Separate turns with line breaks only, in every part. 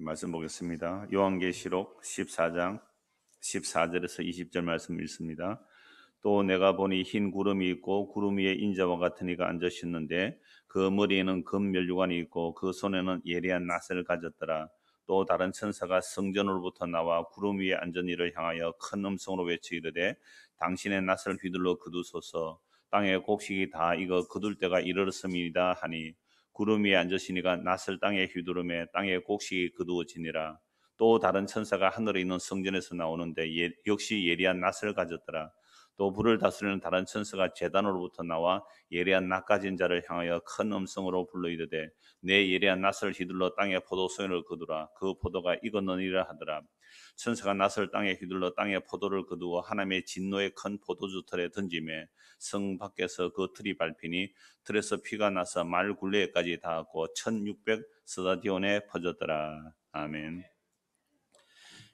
말씀 보겠습니다. 요한계시록 14장 14절에서 20절 말씀 읽습니다. 또 내가 보니 흰 구름이 있고 구름 위에 인자와 같은 이가 앉으셨는데 그 머리에는 금멸류관이 있고 그 손에는 예리한 낫을 가졌더라. 또 다른 천사가 성전으로부터 나와 구름 위에 앉은 이를 향하여 큰 음성으로 외치이르되 당신의 낫을 휘둘러 거두소서 땅의 곡식이 다 이거 거둘 때가 이르렀음이다 하니 구름 위에 앉으시니가 낯을 땅에 휘두르매 땅에 곡식이 그두어지니라. 또 다른 천사가 하늘에 있는 성전에서 나오는데 예, 역시 예리한 낫을 가졌더라. 또 불을 다스리는 다른 천사가 재단으로부터 나와 예리한 낫 가진 자를 향하여 큰 음성으로 불러 이르되 내 예리한 낫을 휘둘러 땅에 포도소연을 거두라 그 포도가 익었느니라 하더라 천사가 낯설 땅에 휘둘러 땅에 포도를 거두어 하나님의 진노의 큰 포도주 털에 던짐에 성 밖에서 그 틀이 밟히니 틀에서 피가 나서 말 굴레에까지 닿았고 1600 스다디온에 퍼졌더라. 아멘.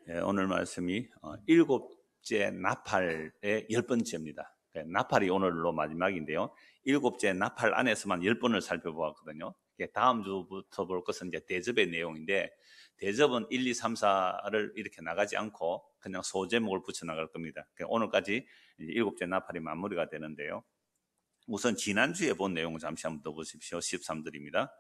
예, 오늘 말씀이 어, 일곱째 나팔의 열 번째입니다. 예, 나팔이 오늘로 마지막인데요. 일곱째 나팔 안에서만 열 번을 살펴보았거든요. 예, 다음 주부터 볼 것은 이제 대접의 내용인데 대접은 1, 2, 3, 4를 이렇게 나가지 않고 그냥 소제목을 붙여 나갈 겁니다. 그 오늘까지 일곱째 나팔이 마무리가 되는데요. 우선 지난주에 본 내용을 잠시 한번 더 보십시오. 13절입니다.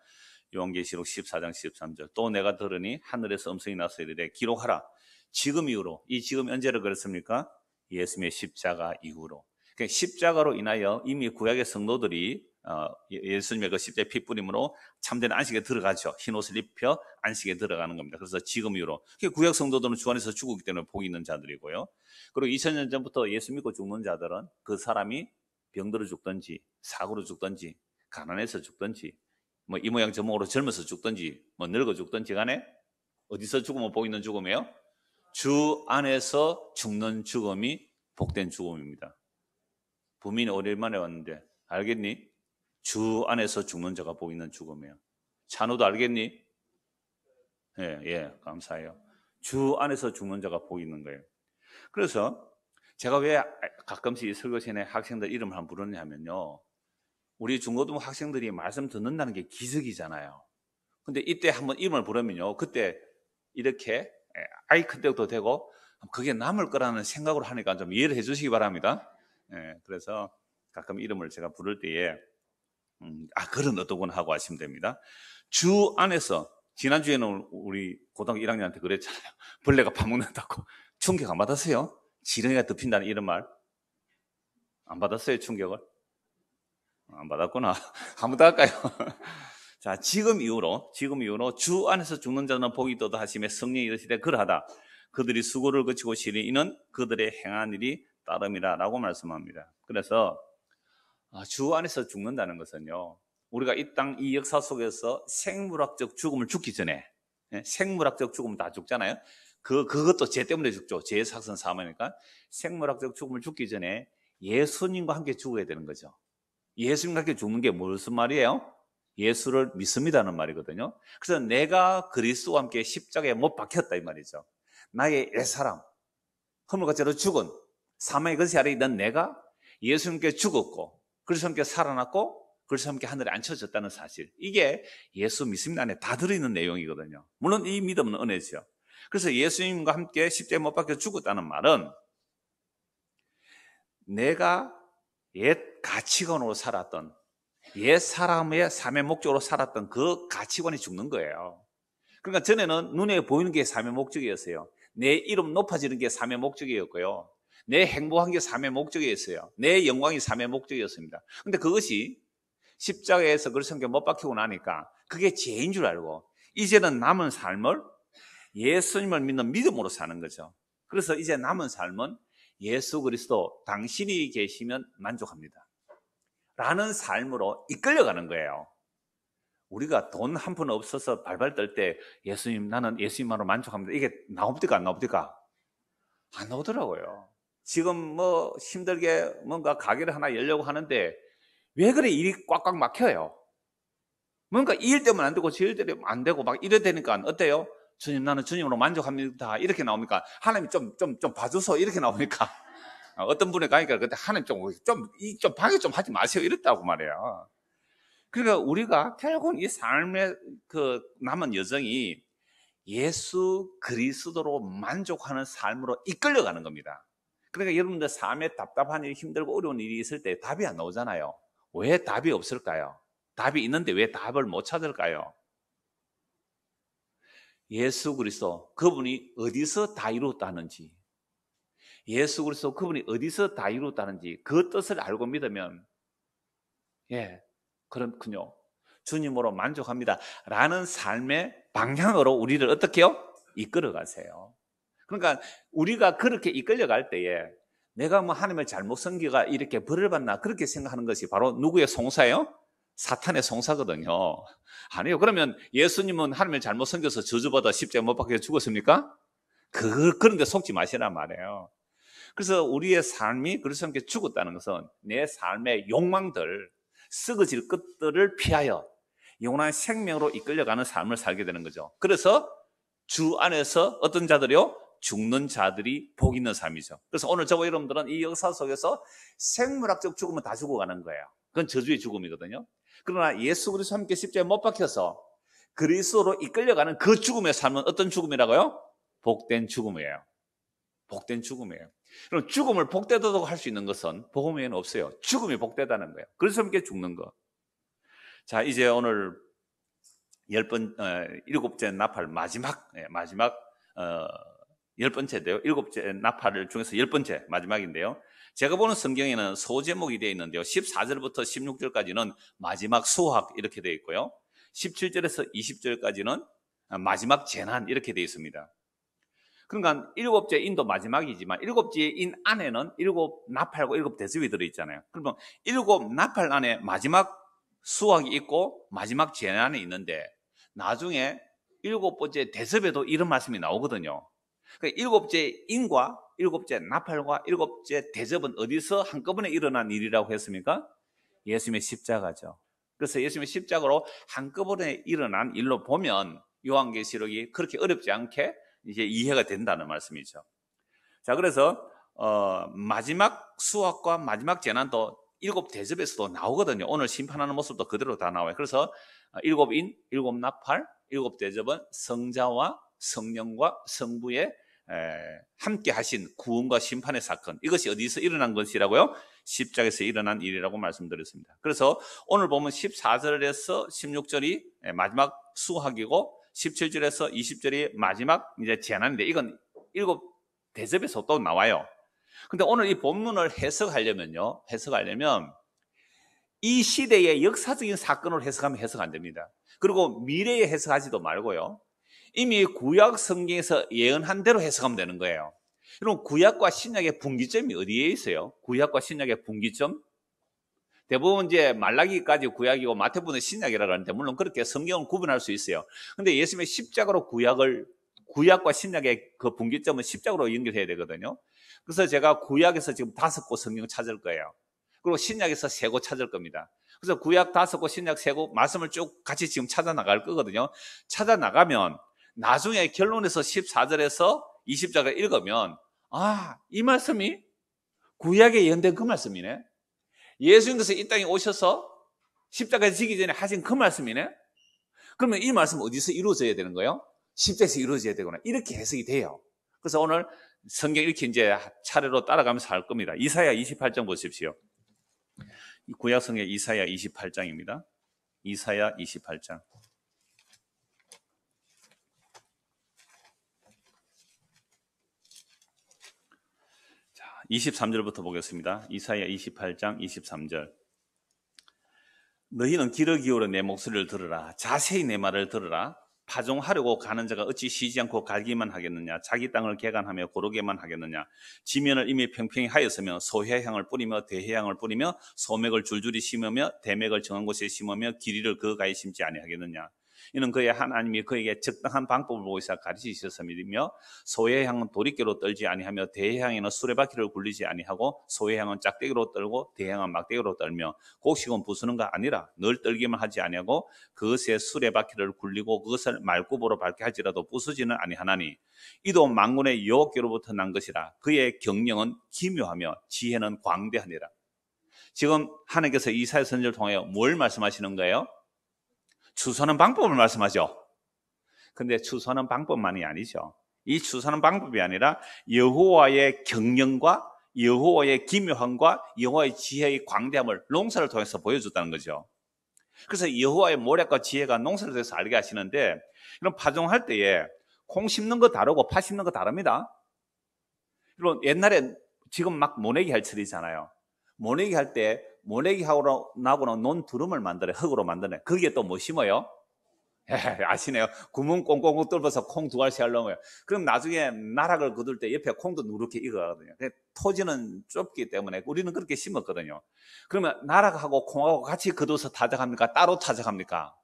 요한계시록 14장 13절. 또 내가 들으니 하늘에서 음성이 나서 이르되 기록하라. 지금 이후로 이 지금 현재를 그랬습니까? 예수님의 십자가 이후로. 그러니까 십자가로 인하여 이미 구약의 성도들이 어, 예, 예수님의 그십자피 뿌림으로 참된 안식에 들어가죠. 흰옷을 입혀 안식에 들어가는 겁니다. 그래서 지금 이후로 구약 성도들은 주 안에서 죽었기 때문에 복이 있는 자들이고요. 그리고 2000년 전부터 예수 믿고 죽는 자들은 그 사람이 병들어 죽든지 사고로 죽든지 가난해서 죽든지 뭐이 모양 저 모양으로 젊어서 죽든지 뭐 늙어 죽든지 간에 어디서 죽으면 복 있는 죽음이에요? 주 안에서 죽는 죽음이 복된 죽음입니다. 부민 이 오랜만에 왔는데 알겠니? 주 안에서 죽는 자가 보이는 죽음이에요. 찬호도 알겠니? 예, 예, 감사해요. 주 안에서 죽는 자가 복 있는 거예요. 그래서 제가 왜 가끔씩 설교시에 학생들 이름을 한번 부르냐 면요 우리 중고등 학생들이 말씀 듣는다는 게 기적이잖아요. 근데 이때 한번 이름을 부르면요. 그때 이렇게 예, 아이 컨택도 되고 그게 남을 거라는 생각으로 하니까 좀 이해를 해 주시기 바랍니다. 예, 그래서 가끔 이름을 제가 부를 때에 음, 아, 그런 어떠구 하고 하시면 됩니다. 주 안에서, 지난주에는 우리 고등학교 1학년한테 그랬잖아요. 벌레가 파먹는다고. 충격 안 받았어요? 지렁이가 덮인다는 이런 말. 안 받았어요, 충격을? 안 받았구나. 아무도 할까요? 자, 지금 이후로, 지금 이후로 주 안에서 죽는 자는 복이 떠다 하심에 성령이 이르시되 그러하다. 그들이 수고를 거치고 시리는 그들의 행한 일이 따름이라 라고 말씀합니다. 그래서 아, 주 안에서 죽는다는 것은요. 우리가 이 땅, 이 역사 속에서 생물학적 죽음을 죽기 전에 예, 생물학적 죽음 다 죽잖아요. 그, 그것도 죄 때문에 죽죠. 죄사 삭선 사마이니까 생물학적 죽음을 죽기 전에 예수님과 함께 죽어야 되는 거죠. 예수님과 함께 죽는 게 무슨 말이에요? 예수를 믿습니다는 말이거든요. 그래서 내가 그리스도와 함께 십자가에 못 박혔다 이 말이죠. 나의 옛사람, 허물과 죄로 죽은 사마의 것이 아래 있던 내가 예수님께 죽었고 그래서 함께 살아났고 그래서 함께 하늘에 앉혀졌다는 사실. 이게 예수 믿음 안에 다 들어있는 내용이거든요. 물론 이 믿음은 은혜죠. 그래서 예수님과 함께 십자에 못 박혀 죽었다는 말은 내가 옛 가치관으로 살았던 옛 사람의 삶의 목적으로 살았던 그 가치관이 죽는 거예요. 그러니까 전에는 눈에 보이는 게 삶의 목적이었어요. 내 이름 높아지는 게 삶의 목적이었고요. 내 행복한 게 삶의 목적이었어요. 내 영광이 삶의 목적이었습니다. 근데 그것이 십자가에서 그걸 성경 못 박히고 나니까 그게 죄인 줄 알고 이제는 남은 삶을 예수님을 믿는 믿음으로 사는 거죠. 그래서 이제 남은 삶은 예수 그리스도 당신이 계시면 만족합니다. 라는 삶으로 이끌려가는 거예요. 우리가 돈 한 푼 없어서 발발 떨 때 예수님 나는 예수님만으로 만족합니다. 이게 나옵니까 안 나옵니까? 안 나오더라고요. 지금 뭐 힘들게 뭔가 가게를 하나 열려고 하는데 왜 그래 일이 꽉꽉 막혀요? 뭔가 이일 때문에 안 되고 저일 때문에 안 되고 막 이래 되니까 어때요? 주님 나는 주님으로 만족합니다 이렇게 나오니까 하나님 좀좀 좀 봐주소 이렇게 나오니까 어, 어떤 분이 가니까 그때 하나님 좀좀좀 좀 방해 좀 하지 마세요 이랬다고 말이요 그러니까 우리가 결국 이 삶의 그 남은 여정이 예수 그리스도로 만족하는 삶으로 이끌려가는 겁니다. 그러니까 여러분들 삶에 답답한 일이 힘들고 어려운 일이 있을 때 답이 안 나오잖아요. 왜 답이 없을까요? 답이 있는데 왜 답을 못 찾을까요? 예수 그리스도 그분이 어디서 다 이루었다는지 예수 그리스도 그분이 어디서 다 이루었다는지 그 뜻을 알고 믿으면 예 그렇군요 주님으로 만족합니다 라는 삶의 방향으로 우리를 어떻게요? 이끌어가세요 그러니까 우리가 그렇게 이끌려갈 때에 내가 뭐 하나님을 잘못 섬기가 이렇게 벌을 받나 그렇게 생각하는 것이 바로 누구의 송사예요? 사탄의 송사거든요. 아니요. 그러면 예수님은 하나님을 잘못 섬겨서 저주받아 십자가 못 박혀 죽었습니까? 그, 그런데 속지 마시란 말이에요. 그래서 우리의 삶이 그리스도 게 죽었다는 것은 내 삶의 욕망들, 썩어질것들을 피하여 영원한 생명으로 이끌려가는 삶을 살게 되는 거죠. 그래서 주 안에서 어떤 자들이요? 죽는 자들이 복 있는 삶이죠. 그래서 오늘 저와 여러분들은 이 역사 속에서 생물학적 죽음은 다 죽어가는 거예요. 그건 저주의 죽음이거든요. 그러나 예수 그리스도 함께 십자에 못 박혀서 그리스도로 이끌려가는 그 죽음의 삶은 어떤 죽음이라고요? 복된 죽음이에요. 복된 죽음이에요. 그럼 죽음을 복되다고 할수 있는 것은 복음 외에는 없어요. 죽음이 복되다는 거예요. 그래서 함께 죽는 거. 자, 이제 오늘 열 번, 어, 일곱째 나팔 마지막, 예, 마지막, 어, 열번째인요 일곱째 나팔을 중에서 열 번째 마지막인데요. 제가 보는 성경에는 소제목이 되어 있는데요. 14절부터 16절까지는 마지막 수확 이렇게 되어 있고요. 17절에서 20절까지는 마지막 재난 이렇게 되어 있습니다. 그러니까 일곱째 인도 마지막이지만 일곱째 인 안에는 일곱 나팔과 일곱 대수이 들어있잖아요. 그러면 일곱 나팔 안에 마지막 수확이 있고 마지막 재난이 있는데 나중에 일곱 번째 대섭에도 이런 말씀이 나오거든요. 그 일곱째 인과, 일곱째 나팔과 일곱째 대접은 어디서 한꺼번에 일어난 일이라고 했습니까? 예수님의 십자가죠. 그래서 예수님의 십자가로 한꺼번에 일어난 일로 보면 요한계시록이 그렇게 어렵지 않게 이제 이해가 된다는 말씀이죠. 자, 그래서 어, 마지막 수확과 마지막 재난도 일곱 대접에서도 나오거든요. 오늘 심판하는 모습도 그대로 다 나와요. 그래서 어, 일곱 인, 일곱 나팔, 일곱 대접은 성자와 성령과 성부의 함께 하신 구원과 심판의 사건. 이것이 어디서 일어난 것이라고요? 십자에서 일어난 일이라고 말씀드렸습니다. 그래서 오늘 보면 14절에서 16절이 마지막 수학이고 17절에서 20절이 마지막 이제 재난인데 이건 일곱 대접에서 또 나와요. 근데 오늘 이 본문을 해석하려면요. 해석하려면 이 시대의 역사적인 사건을 해석하면 해석 안 됩니다. 그리고 미래에 해석하지도 말고요. 이미 구약 성경에서 예언한 대로 해석하면 되는 거예요. 여러분, 구약과 신약의 분기점이 어디에 있어요? 구약과 신약의 분기점? 대부분 이제 말라기까지 구약이고 마태부는 신약이라고 하는데, 물론 그렇게 성경을 구분할 수 있어요. 근데 예수님의 십자가로 구약을, 구약과 신약의 그 분기점은 십자가로 연결해야 되거든요. 그래서 제가 구약에서 지금 다섯 곳 성경 을 찾을 거예요. 그리고 신약에서 세 곳 찾을 겁니다. 그래서 구약 다섯 곳, 신약 세 곳, 말씀을 쭉 같이 지금 찾아 나갈 거거든요. 찾아 나가면 나중에 결론에서 14절에서 20절을 읽으면 아, 이 말씀이 구약에 연된 그 말씀이네. 예수님께서 이 땅에 오셔서 십자가에 지기 전에 하신 그 말씀이네. 그러면 이 말씀 어디서 이루어져야 되는 거예요? 십자에서 이루어져야 되거나 이렇게 해석이 돼요. 그래서 오늘 성경 이렇게 이제 차례로 따라가면서 할 겁니다. 이사야 28장 보십시오. 구약성의 이사야 28장입니다. 이사야 28장. 23절부터 보겠습니다. 이사야 28장 23절. 너희는 길을 기울여 내 목소리를 들으라. 자세히 내 말을 들으라. 파종하려고 가는 자가 어찌 쉬지 않고 갈기만 하겠느냐? 자기 땅을 개간하며 고르게만 하겠느냐? 지면을 이미 평평히 하였으며 소해향을 뿌리며 대해향을 뿌리며 소맥을 줄줄이 심으며 대맥을 정한 곳에 심으며 길이를 그가에 심지 아니하겠느냐? 이는 그의 하나님이 그에게 적당한 방법을 보이사 가르치셨음으며 소의 향은 도리깨로 떨지 아니하며 대향에는 수레바퀴를 굴리지 아니하고 소의 향은 짝대기로 떨고 대향은 막대기로 떨며 곡식은 부수는 가 아니라 늘 떨기만 하지 아니하고 그것에 수레바퀴를 굴리고 그것을 말굽으로 밝게 할지라도 부수지는 아니하나니 이도 망군의 여호께로부터 난 것이라 그의 경령은 기묘하며 지혜는 광대하니라. 지금 하나님께서 이사의 선지를 통하여 뭘 말씀하시는 거예요? 추소는 방법을 말씀하죠. 근데 추소는 방법만이 아니죠. 이 추소는 방법이 아니라 여호와의 경영과 여호와의 기묘함과 여호와의 지혜의 광대함을 농사를 통해서 보여줬다는 거죠. 그래서 여호와의 모략과 지혜가 농사를 통해서 알게 하시는데 이런 파종할 때에 콩 심는 거 다르고 파 심는 거 다릅니다. 여러분 옛날에 지금 막 모내기 할 철이잖아요. 모내기 할때 모내기 하고 나고는 논 두름을 만들어 흙으로 만드네. 거기에 또 뭐 심어요? 에이, 아시네요. 구멍 꽁꽁 뚫어서 콩 두 알씩 하려고요. 그럼 나중에 나락을 거둘 때 옆에 콩도 누렇게 익어가거든요. 토지는 좁기 때문에 우리는 그렇게 심었거든요. 그러면 나락하고 콩하고 같이 거둬서 타작합니까? 따로 타작합니까?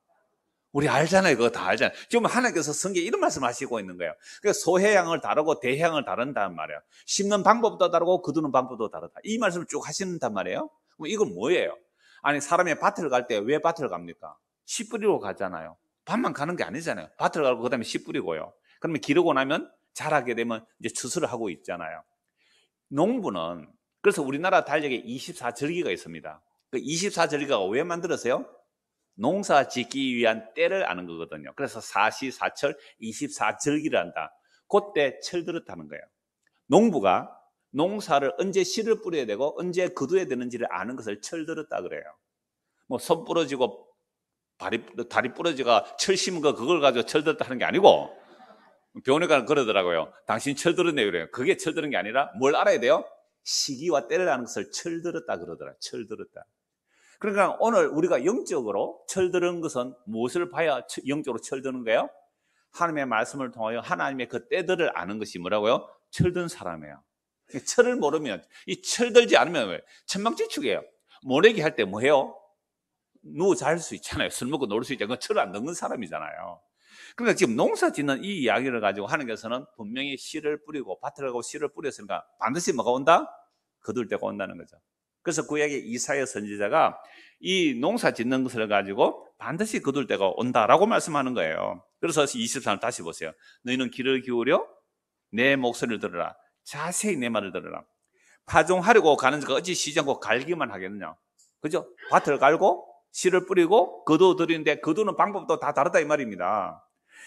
우리 알잖아요. 그거 다 알잖아요. 지금 하나님께서 성경에 이런 말씀 하시고 있는 거예요. 그러니까 소해양을 다르고 대해양을 다른단 말이에요. 심는 방법도 다르고 거두는 방법도 다르다. 이 말씀을 쭉 하시는단 말이에요. 이건 뭐예요? 아니 사람이 밭을 갈 때 왜 밭을 갑니까? 씨 뿌리고 가잖아요. 밭만 가는 게 아니잖아요. 밭을 가고 그다음에 씨 뿌리고요. 그러면 기르고 나면 자라게 되면 이제 추수를 하고 있잖아요. 농부는 그래서 우리나라 달력에 24절기가 있습니다. 그 24절기가 왜 만들었어요? 농사 짓기 위한 때를 아는 거거든요. 그래서 4시사철 24절기를 한다. 그 때 철들었다는 거예요. 농부가 농사를 언제 씨를 뿌려야 되고 언제 거두어야 되는지를 아는 것을 철들었다 그래요. 뭐손 부러지고 발이 다리 부러지가 철심과 그걸 가지고 철들었다 하는 게 아니고 병원에 가면 그러더라고요. 당신 철들었네 그래요. 그게 철드는 게 아니라 뭘 알아야 돼요? 시기와 때를 는 것을 철들었다 그러더라. 철들었다. 그러니까 오늘 우리가 영적으로 철드는 것은 무엇을 봐야 영적으로 철드는 거예요? 하나님의 말씀을 통하여 하나님의 그 때들을 아는 것이 뭐라고요? 철든 사람이에요. 철을 모르면, 이 철들지 않으면 왜? 천방지축이에요. 모내기 할 때 뭐 해요? 누워 잘 수 있잖아요. 술 먹고 놀 수 있잖아요. 그건 철을 안 넣는 사람이잖아요. 그러니까 지금 농사 짓는 이 이야기를 가지고 하는 것은 분명히 씨를 뿌리고 밭을 가고 씨를 뿌렸으니까 반드시 뭐가 온다? 거둘 때가 온다는 거죠. 그래서 구약의 그 이사야 선지자가 이 농사 짓는 것을 가지고 반드시 거둘 때가 온다라고 말씀하는 거예요. 그래서 23절 다시 보세요. 너희는 귀를 기울여 내 목소리를 들으라. 자세히 내 말을 들으라. 파종하려고 가는 자가 어찌 시장 않고 갈기만 하겠느냐. 그죠? 밭을 갈고 씨를 뿌리고 거두 들이는데 거두는 방법도 다 다르다 이 말입니다.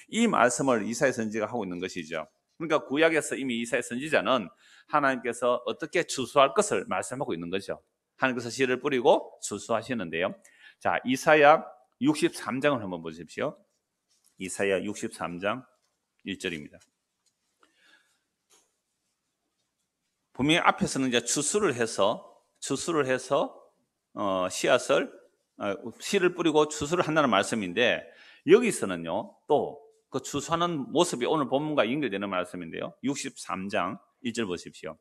이 말씀을 이사의 선지가 하고 있는 것이죠. 그러니까 구약에서 이미 이사의 선지자는 하나님께서 어떻게 추수할 것을 말씀하고 있는 거죠. 하나님께서 씨를 뿌리고 추수하시는데요. 자, 이사야 63장을 한번 보십시오. 이사야 63장 1절입니다. 분명히 앞에서는 이제 추수를 해서 추수를 해서 어, 씨앗을 어, 씨를 뿌리고 추수를 한다는 말씀인데 여기서는요 또그 추수하는 모습이 오늘 본문과 연결되는 말씀인데요 63장 1절 보십시오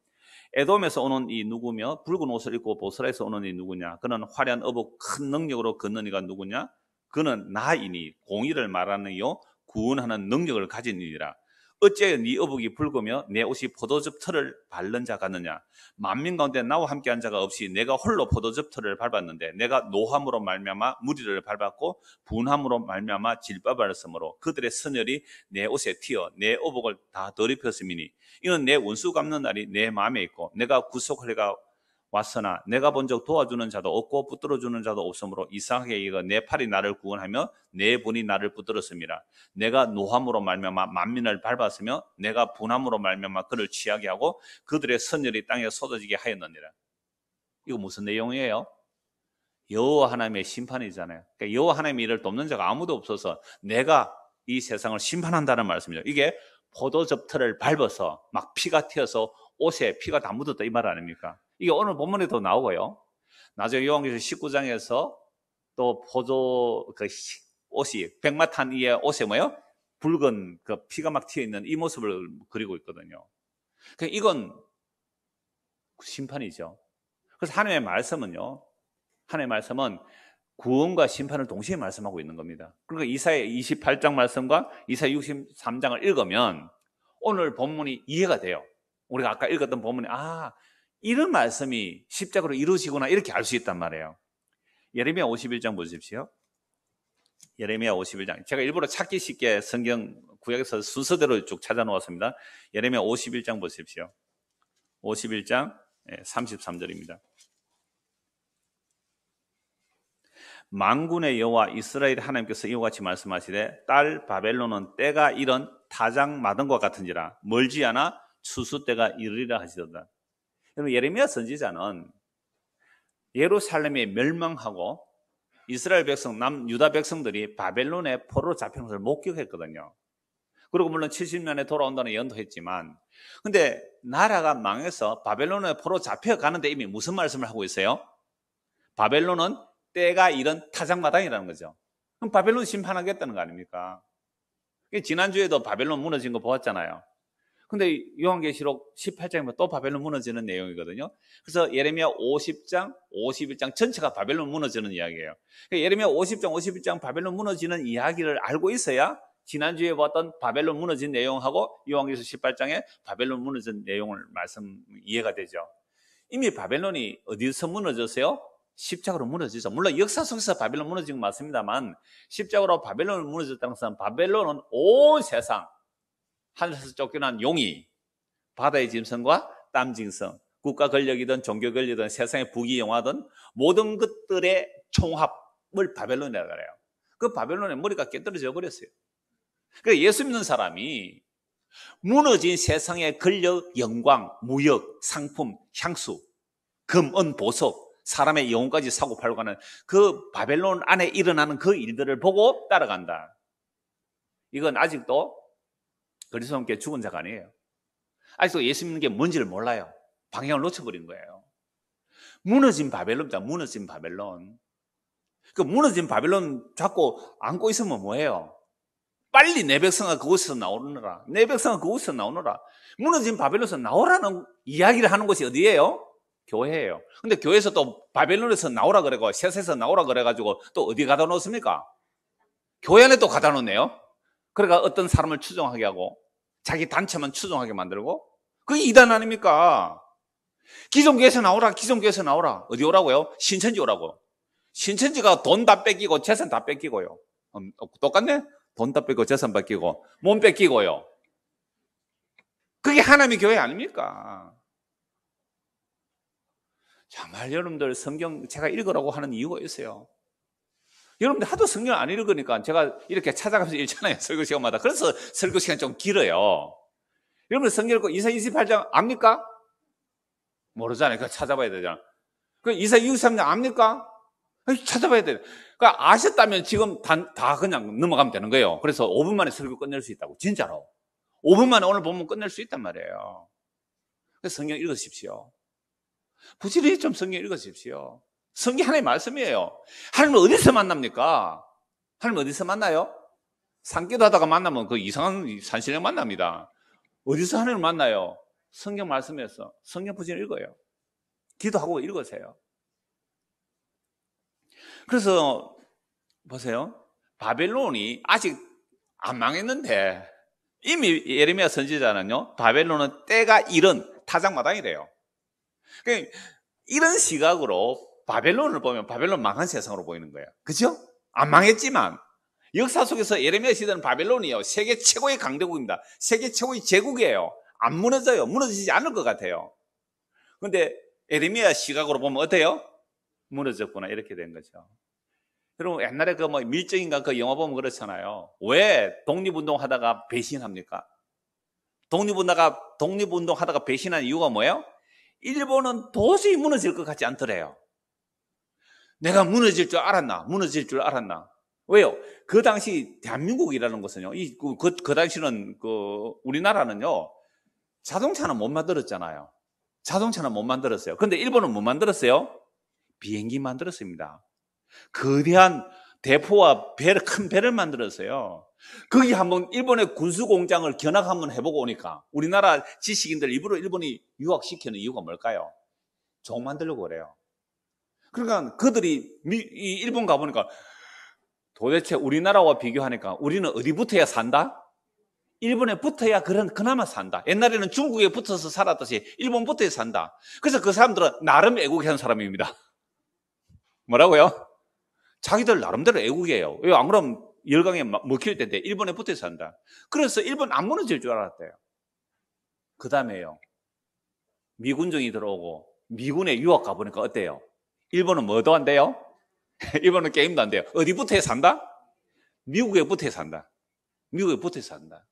에돔에서 오는 이 누구며 붉은 옷을 입고 보스라에서 오는 이 누구냐 그는 화려한 어복 큰 능력으로 걷는 이가 누구냐 그는 나이니 공의를 말하는 요 구원하는 능력을 가진 이라 어째 네 어복이 붉으며 내 옷이 포도즙 털을 밟는 자 같느냐 만민 가운데 나와 함께한 자가 없이 내가 홀로 포도즙 털을 밟았는데 내가 노함으로 말미암아 무리를 밟았고 분함으로 말미암아 질바발으로 므 그들의 선열이 내 옷에 튀어 내 어복을 다 더럽혔음이니 이는 내 원수 갚는 날이 내 마음에 있고 내가 구속하리가 왔으나 내가 본 적 도와주는 자도 없고 붙들어 주는 자도 없으므로 이상하게 이거 내 팔이 나를 구원하며 내 분이 나를 붙들었습니다. 내가 노함으로 말며암 만민을 밟았으며 내가 분함으로 말며암 그를 취하게 하고 그들의 선열이 땅에 쏟아지게 하였느니라. 이거 무슨 내용이에요? 여호와 하나님의 심판이잖아요. 그러니까 여호와 하나님의 일을 돕는 자가 아무도 없어서 내가 이 세상을 심판한다는 말씀이죠. 이게 포도 접터를 밟아서 막 피가 튀어서 옷에 피가 다 묻었다 이 말 아닙니까? 이게 오늘 본문에도 나오고요. 나중에 요한계시 19장에서 또 포도 그 옷이 백마탄 이의 옷에 뭐요? 붉은 그 피가 막 튀어 있는 이 모습을 그리고 있거든요. 그 이건 심판이죠. 그래서 하나님의 말씀은요. 하나님의 말씀은 구원과 심판을 동시에 말씀하고 있는 겁니다. 그러니까 이사의 28장 말씀과 이사 의 63장을 읽으면 오늘 본문이 이해가 돼요. 우리가 아까 읽었던 본문이 아 이런 말씀이 십자가로 이루어지구나 이렇게 알 수 있단 말이에요. 예레미야 51장 보십시오. 예레미야 51장. 제가 일부러 찾기 쉽게 성경 구약에서 순서대로 쭉 찾아 놓았습니다. 예레미야 51장 보십시오. 51장 33절입니다. 예, 망군의 여호와 이스라엘 하나님께서 이와 같이 말씀하시되 딸 바벨론은 때가 이런 타장 마던과 같은지라 멀지 않아 추수 때가 이르리라 하시도다. 여러분 예레미야 선지자는 예루살렘이 멸망하고 이스라엘 백성, 남 유다 백성들이 바벨론의 포로로 잡히는 것을 목격했거든요. 그리고 물론 70년에 돌아온다는 연도했지만 근데 나라가 망해서 바벨론의 포로 잡혀가는데 이미 무슨 말씀을 하고 있어요? 바벨론은 때가 이런 타장마당이라는 거죠. 그럼 바벨론 심판하겠다는 거 아닙니까? 지난주에도 바벨론 무너진 거 보았잖아요. 근데 요한계시록 18장이면 또 바벨론 무너지는 내용이거든요. 그래서 예레미야 50장, 51장 전체가 바벨론 무너지는 이야기예요. 그러니까 예레미야 50장, 51장 바벨론 무너지는 이야기를 알고 있어야 지난주에 봤던 바벨론 무너진 내용하고 요한계시록 1 8장에 바벨론 무너진 내용을 말씀 이해가 되죠. 이미 바벨론이 어디서 무너졌어요? 십자가로 무너지죠. 물론 역사 속에서 바벨론 무너진 건 맞습니다만 십자가로 바벨론을 무너졌다는 것은 바벨론은 온 세상 하늘에서 쫓겨난 용이 바다의 짐승과 땀 짐승, 국가 권력이든 종교 권력이든 세상의 부귀영화든 모든 것들의 총합을 바벨론이라고 그래요. 그 바벨론의 머리가 깨떨어져 버렸어요. 그래서 그러니까 예수 믿는 사람이 무너진 세상의 권력, 영광, 무역, 상품, 향수, 금, 은, 보석, 사람의 영혼까지 사고 팔고 가는그 바벨론 안에 일어나는 그 일들을 보고 따라간다. 이건 아직도 그리스도와 함께 죽은 자가 아니에요. 아직도 예수 믿는 게 뭔지를 몰라요. 방향을 놓쳐버린 거예요. 무너진 바벨론입니다. 무너진 바벨론. 그 무너진 바벨론 잡고 안고 있으면 뭐해요? 빨리 내 백성아 그곳에서 나오느라. 내 백성아 그곳에서 나오느라. 무너진 바벨론에서 나오라는 이야기를 하는 곳이 어디예요? 교회예요. 근데 교회에서 또 바벨론에서 나오라 그래고 셋에서 나오라 그래가지고 또 어디 가다 놓습니까? 교회 안에 또 가다 놓네요. 그러니까 어떤 사람을 추종하게 하고 자기 단체만 추종하게 만들고 그게 이단 아닙니까? 기존교에서 나오라, 기존교에서 나오라. 어디 오라고요? 신천지 오라고. 신천지가 돈 다 뺏기고 재산 다 뺏기고요. 음, 똑같네? 돈 다 뺏기고 재산 뺏기고 몸 뺏기고요. 그게 하나님의 교회 아닙니까? 정말 여러분들 성경 제가 읽으라고 하는 이유가 있어요. 여러분들 하도 성경 안 읽으니까 제가 이렇게 찾아가면서 읽잖아요. 설교 시간마다. 그래서 설교 시간 이좀 길어요. 여러분들 성경 읽고 이사 28장 압니까? 모르잖아요. 그거 찾아봐야 되잖아. 그 이사 23장 압니까? 찾아봐야 돼. 그러니까 아셨다면 지금 다, 다 그냥 넘어가면 되는 거예요. 그래서 5분 만에 설교 끝낼 수 있다고. 진짜로. 5분 만에 오늘 보면 끝낼 수 있단 말이에요. 그래서 성경 읽으십시오. 부지런히 좀 성경 읽으십시오. 성경 하나의 말씀이에요. 하나님을 어디서 만납니까? 하나님 어디서 만나요? 산기도 하다가 만나면 그 이상한 산신령 만납니다. 어디서 하나님을 만나요? 성경 말씀에서 성경 부진 을 읽어요. 기도하고 읽으세요. 그래서 보세요. 바벨론이 아직 안 망했는데 이미 예레미야 선지자는요. 바벨론은 때가 이른 타작마당이래요. 그러니까 이런 시각으로 바벨론을 보면 바벨론 망한 세상으로 보이는 거예요. 그죠? 안 망했지만 역사 속에서 예레미야 시대는 바벨론이에요. 세계 최고의 강대국입니다. 세계 최고의 제국이에요. 안 무너져요. 무너지지 않을 것 같아요. 그런데 예레미야 시각으로 보면 어때요? 무너졌구나 이렇게 된 거죠. 여러분 옛날에 그 뭐 밀정인가 그 영화 보면 그렇잖아요. 왜 독립운동 하다가 배신합니까? 독립운동가 독립운동 하다가 배신한 이유가 뭐예요? 일본은 도저히 무너질 것 같지 않더래요. 내가 무너질 줄 알았나? 무너질 줄 알았나? 왜요? 그 당시 대한민국이라는 것은요, 이, 그, 그, 그 당시는 그, 우리나라는요, 자동차는 못 만들었잖아요. 자동차는 못 만들었어요. 근데 일본은 못 만들었어요? 비행기 만들었습니다. 거대한 대포와 배, 큰 배를 만들었어요. 거기 한번 일본의 군수 공장을 견학 한번 해보고 오니까 우리나라 지식인들 일부러 일본이 유학시키는 이유가 뭘까요? 종 만들려고 그래요. 그러니까 그들이 미, 일본 가보니까 도대체 우리나라와 비교하니까 우리는 어디 부터야 산다? 일본에 붙어야 그런 그나마 산다. 옛날에는 중국에 붙어서 살았듯이 일본 부터야 산다. 그래서 그 사람들은 나름 애국한 사람입니다. 뭐라고요? 자기들 나름대로 애국이에요. 왜 안 그럼 열강에 먹힐 텐데 일본에 붙어 산다. 그래서 일본 안 무너질 줄 알았대요. 그 다음에요. 미군정이 들어오고 미군에 유학 가보니까 어때요? 일본은 뭐도 안 돼요? 일본은 게임도 안 돼요. 어디부터 해 산다? 미국에 부터어 산다. 미국에 부터어 산다.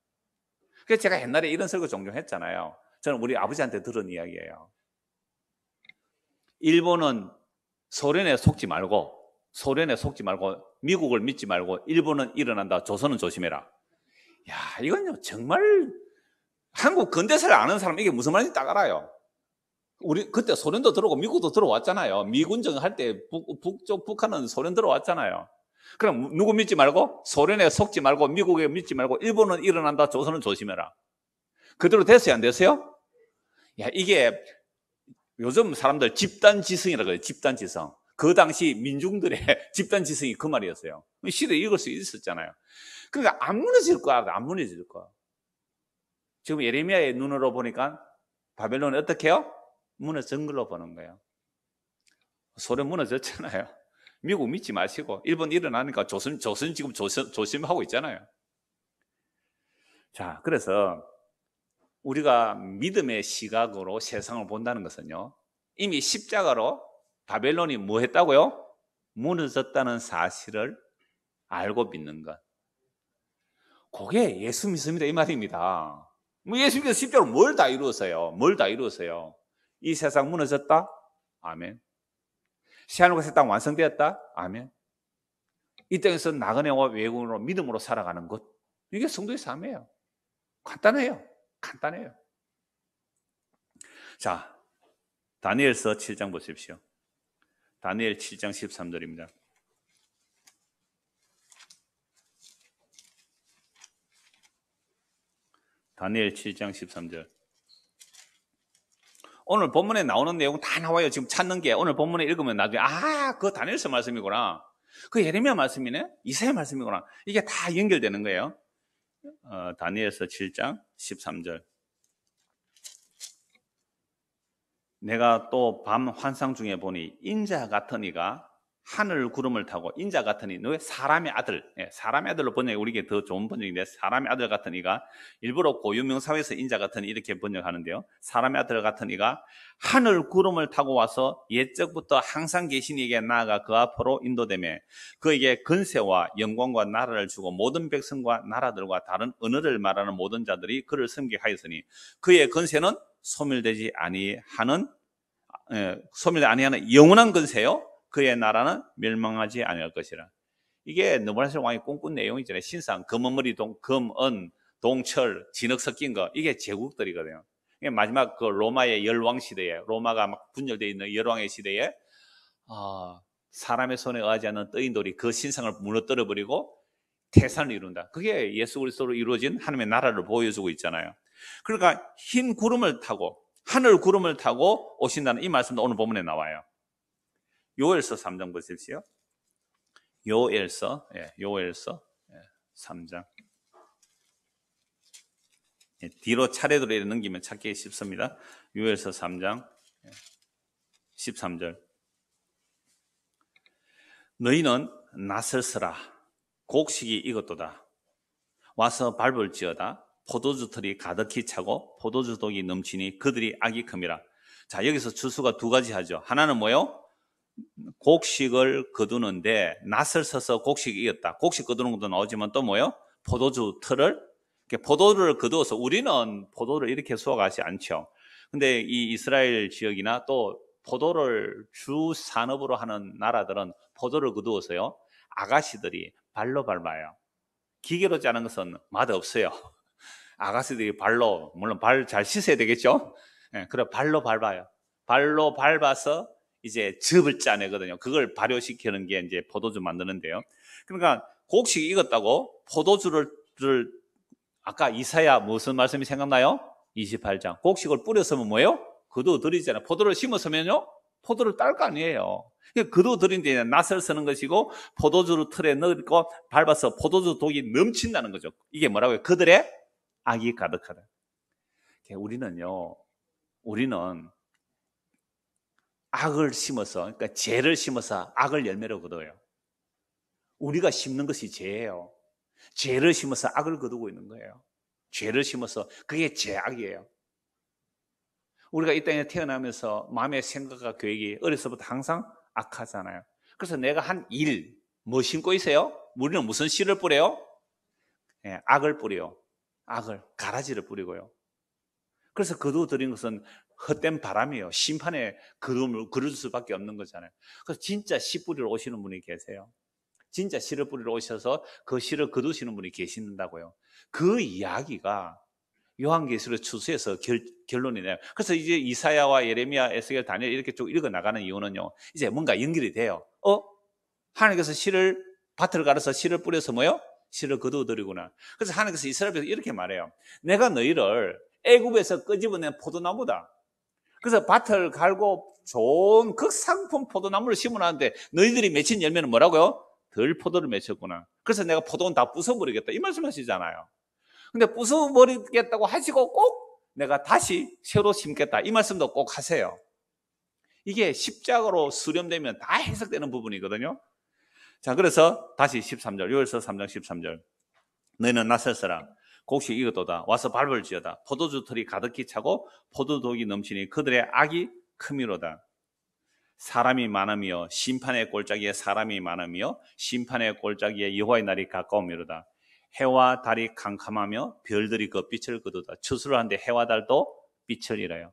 그래서 제가 옛날에 이런 설교 종종 했잖아요. 저는 우리 아버지한테 들은 이야기예요. 일본은 소련에 속지 말고, 소련에 속지 말고, 미국을 믿지 말고, 일본은 일어난다. 조선은 조심해라. 야, 이건요, 정말 한국 근대사를 아는 사람 이게 무슨 말인지 딱 알아요. 우리 그때 소련도 들어오고 미국도 들어왔잖아요. 미군정 할 때 북쪽 북한은 소련 들어왔잖아요. 그럼 누구 믿지 말고 소련에 속지 말고 미국에 믿지 말고 일본은 일어난다. 조선은 조심해라. 그대로 됐어요, 안 됐어요? 야, 이게 요즘 사람들 집단 지성이라고 해요. 집단 지성. 그 당시 민중들의 집단 지성이 그 말이었어요. 그 시대 읽을 수 있었잖아요. 그러니까 안 무너질 거야. 안 무너질 거야. 지금 예레미야의 눈으로 보니까 바벨론은 어떻게 해요? 무너진 걸로 보는 거예요. 소련 무너졌잖아요. 미국 믿지 마시고 일본 일어나니까 조선 조선 지금 조선 조심하고 있잖아요. 자, 그래서 우리가 믿음의 시각으로 세상을 본다는 것은요. 이미 십자가로 바벨론이 뭐 했다고요? 무너졌다는 사실을 알고 믿는 것. 그게 예수 믿습니다. 이 말입니다. 뭐 예수님께서 십자로 뭘 다 이루었어요? 뭘 다 이루었어요? 이 세상 무너졌다? 아멘. 시한과 새땅 완성되었다? 아멘. 이 땅에서 나그네와 외국으로 믿음으로 살아가는 것. 이게 성도의 삶이에요. 간단해요. 간단해요. 자, 다니엘서 7장 보십시오. 다니엘 7장 13절입니다. 다니엘 7장 13절. 오늘 본문에 나오는 내용 다 나와요. 지금 찾는 게 오늘 본문에 읽으면 나중에 아, 그 다니엘서 말씀이구나. 그 예레미야 말씀이네. 이사야 말씀이구나. 이게 다 연결되는 거예요. 어, 다니엘서 7장 13절. 내가 또 밤 환상 중에 보니 인자 같은 이가 하늘 구름을 타고 인자 같으니너 사람의 아들, 예, 사람의 아들로 번역해 우리에게 더 좋은 번역인데, 사람의 아들 같은 이가, 일부러 고유명사회에서 그 인자 같은 이렇게 번역하는데요. 사람의 아들 같은 이가 하늘 구름을 타고 와서 옛적부터 항상 계신 이에게 나아가 그 앞으로 인도되매 그에게 근세와 영광과 나라를 주고 모든 백성과 나라들과 다른 언어를 말하는 모든 자들이 그를 섬기하였으니 그의 근세는 소멸되지 아니하는 아, 예, 소멸 지 아니하는 영원한 근세요. 그의 나라는 멸망하지 않을 것이라. 이게 느바갓네살 왕이 꿈꾼 내용이잖아요. 신상, 검은머리 동, 검은, 동철, 진흙 섞인 거 이게 제국들이거든요. 마지막 그 로마의 열왕 시대에 로마가 막 분열되어 있는 열왕의 시대에 어, 사람의 손에 의하지 않는 떠인돌이그 신상을 무너뜨려 버리고 태산을 이룬다. 그게 예수 그리스도로 이루어진 하나님의 나라를 보여주고 있잖아요. 그러니까 흰 구름을 타고 하늘 구름을 타고 오신다는 이 말씀도 오늘 본문에 나와요. 요엘서 3장 보십시오. 요엘서, 예, 요엘서 예, 3장. 예, 뒤로 차례대로 넘기면 찾기 쉽습니다. 요엘서 3장 13절. 예, 너희는 나설서라 곡식이 이것도다 와서 밟을지어다 포도주 털이 가득히 차고 포도주 독이 넘치니 그들이 악이 큼이라. 자 여기서 주수가 두 가지 하죠. 하나는 뭐요? 곡식을 거두는데 낯을서서 곡식이 이겼다. 곡식 거두는 것도 나오지만 또 뭐요? 포도주 틀을 포도를 거두어서 우리는 포도를 이렇게 수확하지 않죠. 근데 이 이스라엘 지역이나 또 포도를 주 산업으로 하는 나라들은 포도를 거두어서요. 아가씨들이 발로 밟아요. 기계로 짜는 것은 맛없어요. 아가씨들이 발로 물론 발 잘 씻어야 되겠죠. 예, 그래 발로 밟아요. 발로 밟아서 이제 즙을 짜내거든요. 그걸 발효시키는 게 이제 포도주 만드는데요. 그러니까 곡식이 익었다고 포도주를 아까 이사야 무슨 말씀이 생각나요? 28장. 곡식을 뿌려서면 뭐예요? 거두들이잖아요 포도를 심어서면요? 포도를 딸 거 아니에요. 거두들인 데는 낫을 쓰는 것이고 포도주를 틀에 넣고 밟아서 포도주 독이 넘친다는 거죠. 이게 뭐라고요? 그들의 악이 가득하다. 우리는요, 우리는 악을 심어서, 그러니까 죄를 심어서 악을 열매로 거둬요. 우리가 심는 것이 죄예요. 죄를 심어서 악을 거두고 있는 거예요. 죄를 심어서 그게 죄악이에요. 우리가 이 땅에 태어나면서 마음의 생각과 계획이 어려서부터 항상 악하잖아요. 그래서 내가 한 일, 뭐 심고 있어요? 우리는 무슨 씨를 뿌려요? 예, 악을 뿌려요. 악을, 가라지를 뿌리고요. 그래서 거두어드린 그 것은 헛된 바람이에요. 심판에 거둠을 그 거둘 수밖에 없는 거잖아요. 그래서 진짜 씨 뿌리러 오시는 분이 계세요. 진짜 씨를 뿌리러 오셔서 그 씨를 거두시는 분이 계신다고요. 그 이야기가 요한계시록 추수에서 결, 결론이 나요. 그래서 이제 이사야와 예레미야, 에스겔, 다니엘 이렇게 쭉 읽어 나가는 이유는요. 이제 뭔가 연결이 돼요. 어? 하나님께서 씨를 밭을 갈아서 씨를 뿌려서 뭐요? 씨를 거두어드리구나 그래서 하나님께서 이스라엘에서 이렇게 말해요. 내가 너희를 애굽에서 끄집어낸 포도나무다. 그래서 밭을 갈고 좋은 극상품 포도나무를 심어놨는데 너희들이 맺힌 열매는 뭐라고요? 덜 포도를 맺혔구나. 그래서 내가 포도는 다 부숴버리겠다. 이 말씀하시잖아요. 근데 부숴버리겠다고 하시고 꼭 내가 다시 새로 심겠다. 이 말씀도 꼭 하세요. 이게 십자가로 수렴되면 다 해석되는 부분이거든요. 자, 그래서 다시 13절, 요일서 3장 13절. 너희는 나설서라. 곡식 이것도다 와서 밟을지어다 포도주 털이 가득히 차고 포도독이 넘치니 그들의 악이 크미로다 사람이 많으며 심판의 골짜기에 사람이 많으며 심판의 골짜기에 여호와의 날이 가까우이로다 해와 달이 캄캄하며 별들이 그 빛을 거두다 추수를한데 해와 달도 빛을 잃어요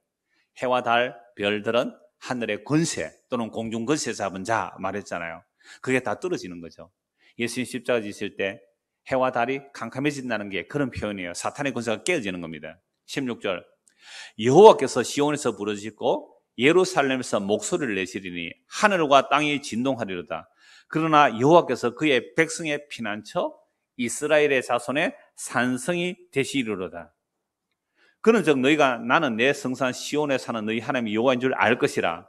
해와 달 별들은 하늘의 권세 또는 공중 권세 잡은 자 말했잖아요 그게 다 떨어지는 거죠 예수님 십자가 지실 때 해와 달이 캄캄해진다는 게 그런 표현이에요. 사탄의 권세가 깨어지는 겁니다. 16절. 여호와께서 시온에서 부르짖고 예루살렘에서 목소리를 내시리니 하늘과 땅이 진동하리로다. 그러나 여호와께서 그의 백성의 피난처 이스라엘의 자손의 산성이 되시리로다. 그는즉 너희가 나는 내 성산 시온에 사는 너희 하나님 여호와인 줄 알 것이라.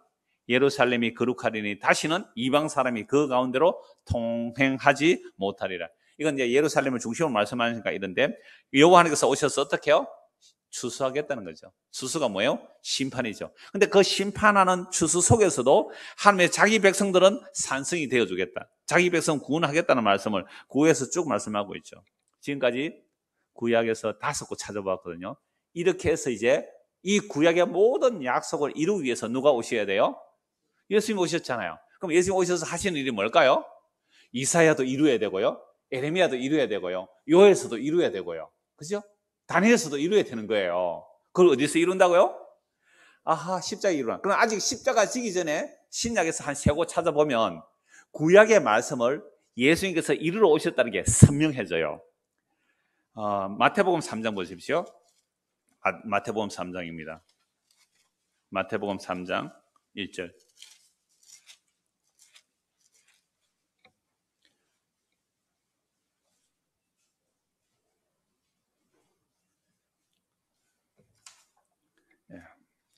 예루살렘이 거룩하리니 다시는 이방 사람이 그 가운데로 통행하지 못하리라. 이건 이제 예루살렘을 중심으로 말씀하시니까 이런데 여호와 님께서 오셔서 어떻게요? 추수하겠다는 거죠. 추수가 뭐예요? 심판이죠. 근데 그 심판하는 추수 속에서도 하나님의 자기 백성들은 산성이 되어 주겠다. 자기 백성 구원하겠다는 말씀을 구에서 쭉 말씀하고 있죠. 지금까지 구약에서 다섯 곳 찾아봤거든요. 이렇게 해서 이제 이 구약의 모든 약속을 이루기 위해서 누가 오셔야 돼요? 예수님 오셨잖아요. 그럼 예수님 오셔서 하시는 일이 뭘까요? 이사야도 이루어야 되고요. 에레미아도 이루어야 되고요. 요에서도 이루어야 되고요. 그죠? 다니엘서도 이루어야 되는 거예요. 그걸 어디서 이룬다고요? 아하, 십자가 이루나. 그럼 아직 십자가 지기 전에 신약에서 한 세 곳 찾아보면 구약의 말씀을 예수님께서 이루러 오셨다는 게 선명해져요. 어, 마태복음 3장 보십시오. 아, 마태복음 3장입니다. 마태복음 3장 1절.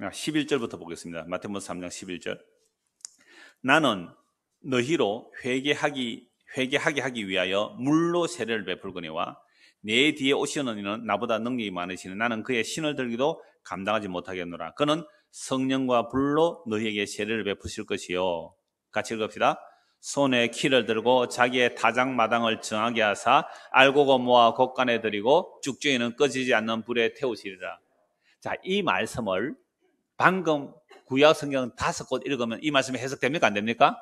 11절부터 아, 보겠습니다. 마태복음 3장 11절. 나는 너희로 회개하기 회개하게 하기 위하여 물로 세례를 베풀거니와 내 뒤에 오시는 이는 나보다 능력이 많으시는 나는 그의 신을 들기도 감당하지 못하겠노라. 그는 성령과 불로 너희에게 세례를 베푸실 것이요. 같이 읽읍시다. 손에 키를 들고 자기의 타장마당을 정하게 하사 알고고 모아 곡간에 들이고 죽주에는 꺼지지 않는 불에 태우시리라. 자, 이 말씀을 방금 구약 성경 다섯 곳 읽으면 이 말씀이 해석됩니까? 안 됩니까?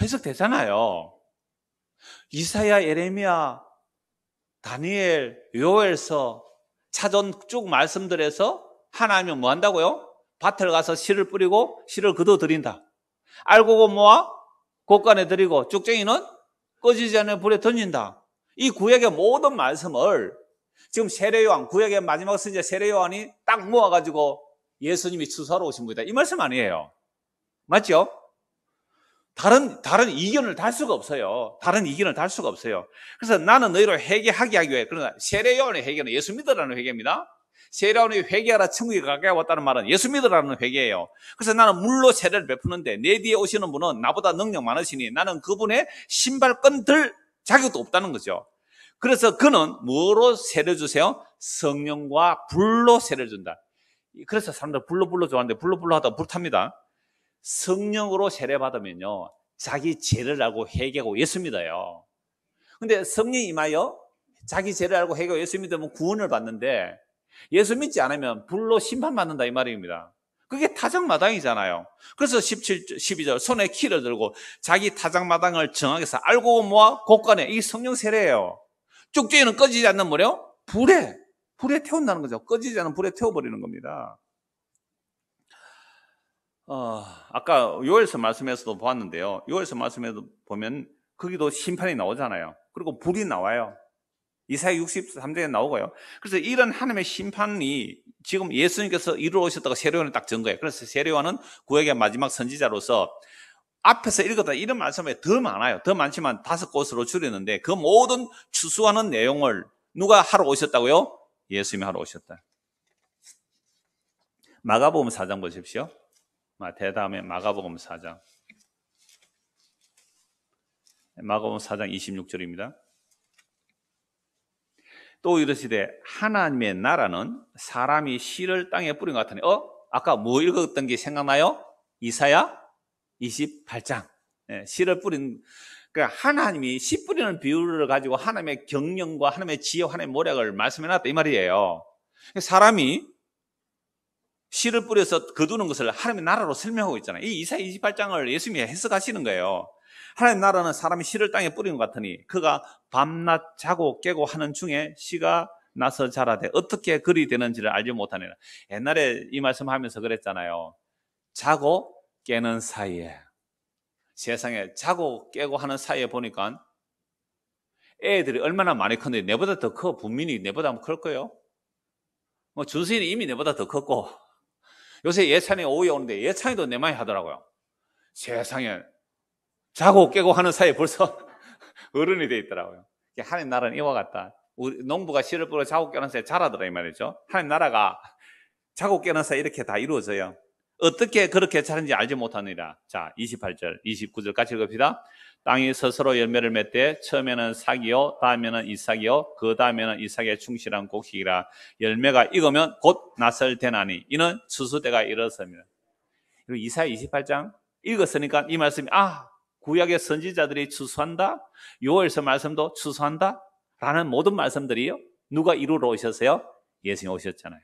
해석되잖아요. 이사야, 예레미야, 다니엘, 요엘서 찾은 쭉 말씀들에서 하나님은 뭐 한다고요? 밭을 가서 씨를 뿌리고 씨를 거둬 드린다. 알고은 모아 곡간에 뭐? 드리고 쭉쟁이는 꺼지지 않는 불에 던진다. 이 구약의 모든 말씀을 지금 세례요한, 구약의 마지막 선제 세례요한이 딱 모아가지고 예수님이 추수하러 오신 분이다. 이 말씀 아니에요. 맞죠? 다른, 다른 이견을 달 수가 없어요. 다른 이견을 달 수가 없어요. 그래서 나는 너희로 회개하게 하기 위해. 그러나 세례요한의 회개는 예수 믿으라는 회개입니다. 세례요한이 회개하라 천국에 가까이 왔다는 말은 예수 믿으라는 회개예요. 그래서 나는 물로 세례를 베푸는데 내 뒤에 오시는 분은 나보다 능력 많으시니 나는 그분의 신발끈들 자격도 없다는 거죠. 그래서 그는 뭐로 세려 주세요? 성령과 불로 세례 준다. 그래서 사람들 불로 불로 좋아하는데 불로 불로 하다 불탑니다. 성령으로 세례 받으면요. 자기 죄를 알고 회개하고 예수 믿어요. 근데 성령이 임하여 자기 죄를 알고 회개하고 예수 믿으면 구원을 받는데 예수 믿지 않으면 불로 심판받는다 이 말입니다. 그게 타작마당이잖아요. 그래서 17, 12절 손에 키를 들고 자기 타작마당을 정하게 해서 알고 모아 곳간에 이 성령 세례예요. 쪽지에는 꺼지지 않는 뭐래요? 불에, 불에 태운다는 거죠. 꺼지지 않은 불에 태워버리는 겁니다. 어, 아까 요엘서 말씀에서도 보았는데요. 요엘서 말씀에서 보면 거기도 심판이 나오잖아요. 그리고 불이 나와요. 이사야 63장에 나오고요. 그래서 이런 하나님의 심판이 지금 예수님께서 이루어 오셨다고 세례원을 딱전 거예요. 그래서 세례원은 구약의 마지막 선지자로서 앞에서 읽었다 이런 말씀이 더 많아요. 더 많지만 다섯 곳으로 줄였는데 그 모든 추수하는 내용을 누가 하러 오셨다고요? 예수님이 하러 오셨다. 마가복음 4장 보십시오. 대담의 마가복음 4장. 마가복음 4장 26절입니다. 또 이르시되 하나님의 나라는 사람이 씨를 땅에 뿌린 것 같으니 어? 아까 뭐 읽었던 게 생각나요? 이사야 28장. 씨를 예, 뿌린, 그러니까 하나님이 씨 뿌리는 비유를 가지고 하나님의 경륜과 하나님의 지혜, 하나님의 모략을 말씀해 놨다 이 말이에요. 사람이 씨를 뿌려서 거두는 것을 하나님의 나라로 설명하고 있잖아요. 이 이사 28장을 예수님이 해석하시는 거예요. 하나님 나라는 사람이 씨를 땅에 뿌리는 것 같으니 그가 밤낮 자고 깨고 하는 중에 씨가 나서 자라되 어떻게 그리 되는지를 알지 못하느라. 옛날에 이 말씀하면서 그랬잖아요. 자고 깨는 사이에 세상에 자고 깨고 하는 사이에 보니까 애들이 얼마나 많이 컸는데 내보다 더 커. 분민이 내보다 클 거예요. 뭐 준수이는 이미 내보다 더 컸고 요새 예찬이 오후에 오는데 예찬이도 내 많이 하더라고요. 세상에 자고 깨고 하는 사이에 벌써 어른이 돼 있더라고요. 하나님 나라는 이와 같다. 우리 농부가 씨를 뿌려 자고 깨는 사이에 자라더라 이 말이죠. 하나님 나라가 자고 깨는 사이 에 이렇게 다 이루어져요. 어떻게 그렇게 자는지 알지 못하느니라. 자, 28절, 29절까지 읽읍시다. 땅이 스스로 열매를 맺되 처음에는 사기요 다음에는 이삭이요 그 다음에는 이삭의 충실한 곡식이라 열매가 익으면 곧 낯을 대나니 이는 수수대가 일어섭니다. 그리고 이사 28장 읽었으니까 이 말씀이 아 구약의 선지자들이 추수한다 요월서 말씀도 추수한다 라는 모든 말씀들이요 누가 이루러 오셨어요? 예수님 오셨잖아요.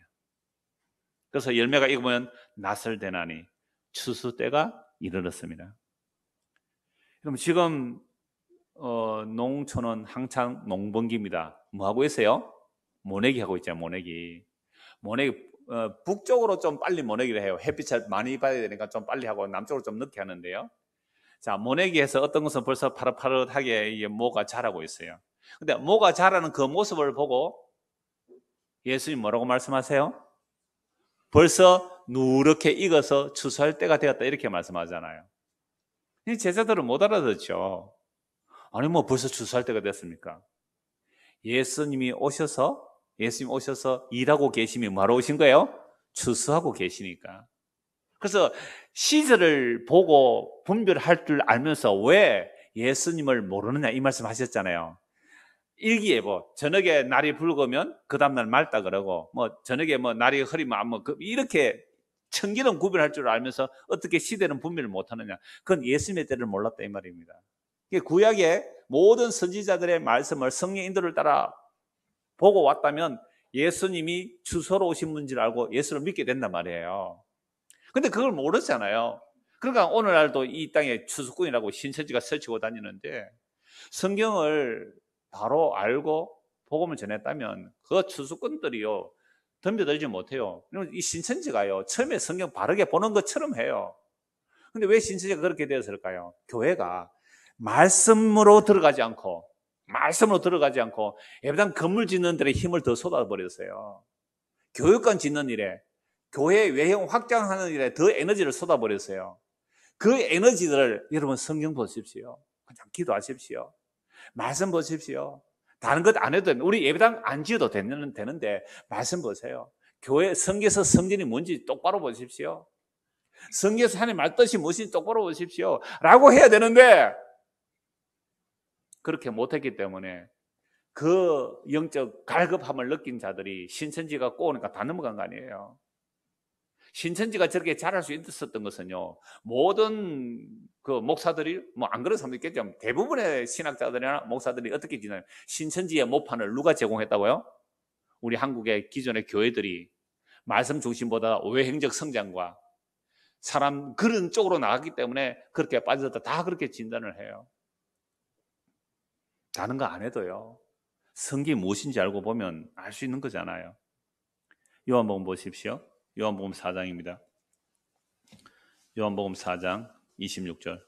그래서 열매가 익으면 낯을 대나니 추수 때가 이르렀습니다. 그럼 지금 어, 농촌은 항창 농번기입니다. 뭐 하고 있어요? 모내기 하고 있죠, 모내기. 모내기 어, 북쪽으로 좀 빨리 모내기를 해요. 햇빛을 많이 받아야 되니까 좀 빨리 하고 남쪽으로 좀 늦게 하는데요. 자, 모내기에서 어떤 것은 벌써 파릇파릇하게 게 모가 자라고 있어요. 근데 모가 자라는 그 모습을 보고 예수님 뭐라고 말씀하세요? 벌써 누렇게 익어서 추수할 때가 되었다 이렇게 말씀하잖아요. 제자들은 못 알아듣죠. 아니 뭐 벌써 추수할 때가 됐습니까? 예수님이 오셔서 예수님 오셔서 일하고 계심이 뭐하러 오신 거예요? 추수하고 계시니까. 그래서 시절을 보고 분별할 줄 알면서 왜 예수님을 모르느냐 이 말씀 하셨잖아요. 일기예보. 뭐, 저녁에 날이 붉으면 그 다음날 맑다 그러고, 뭐 저녁에 뭐 날이 흐리면 뭐 그, 이렇게 천기는 구별할 줄 알면서 어떻게 시대는 분별을 못하느냐. 그건 예수님의 때를 몰랐다 이 말입니다. 구약의 모든 선지자들의 말씀을 성령 인도를 따라 보고 왔다면 예수님이 주소로 오신 분인지 알고 예수를 믿게 된단 말이에요. 근데 그걸 모르잖아요. 그러니까 오늘날도 이 땅에 추수꾼이라고 신천지가 설치고 다니는데 성경을 바로 알고 복음을 전했다면 그 추수꾼들이요 덤벼들지 못해요. 이 신천지가요 처음에 성경 바르게 보는 것처럼 해요. 근데 왜 신천지가 그렇게 되었을까요? 교회가 말씀으로 들어가지 않고 말씀으로 들어가지 않고 예배당 건물 짓는 데에 힘을 더 쏟아버렸어요. 교육관 짓는 일에 교회 외형 확장하는 일에 더 에너지를 쏟아버렸어요. 그 에너지들을 여러분 성경 보십시오. 그냥 기도하십시오. 말씀 보십시오. 다른 것 안 해도 되는다 우리 예배당 안 지어도 되는, 되는데 말씀 보세요. 교회 성경에서 성전이 뭔지 똑바로 보십시오. 성경에서 하나님 말뜻이 무엇인지 똑바로 보십시오. 라고 해야 되는데 그렇게 못했기 때문에 그 영적 갈급함을 느낀 자들이 신천지가 꼬우니까 다 넘어간 거 아니에요. 신천지가 저렇게 잘할 수 있었던 것은요, 모든 그 목사들이, 뭐 안 그런 사람도 있겠죠. 대부분의 신학자들이나 목사들이 어떻게 지나요? 신천지의 모판을 누가 제공했다고요? 우리 한국의 기존의 교회들이 말씀 중심보다 외행적 성장과 사람 그런 쪽으로 나갔기 때문에 그렇게 빠졌다. 다 그렇게 진단을 해요. 다른 거 안 해도요. 성기 무엇인지 알고 보면 알 수 있는 거잖아요. 요한복음 보십시오. 요한복음 4장입니다. 요한복음 4장 26절.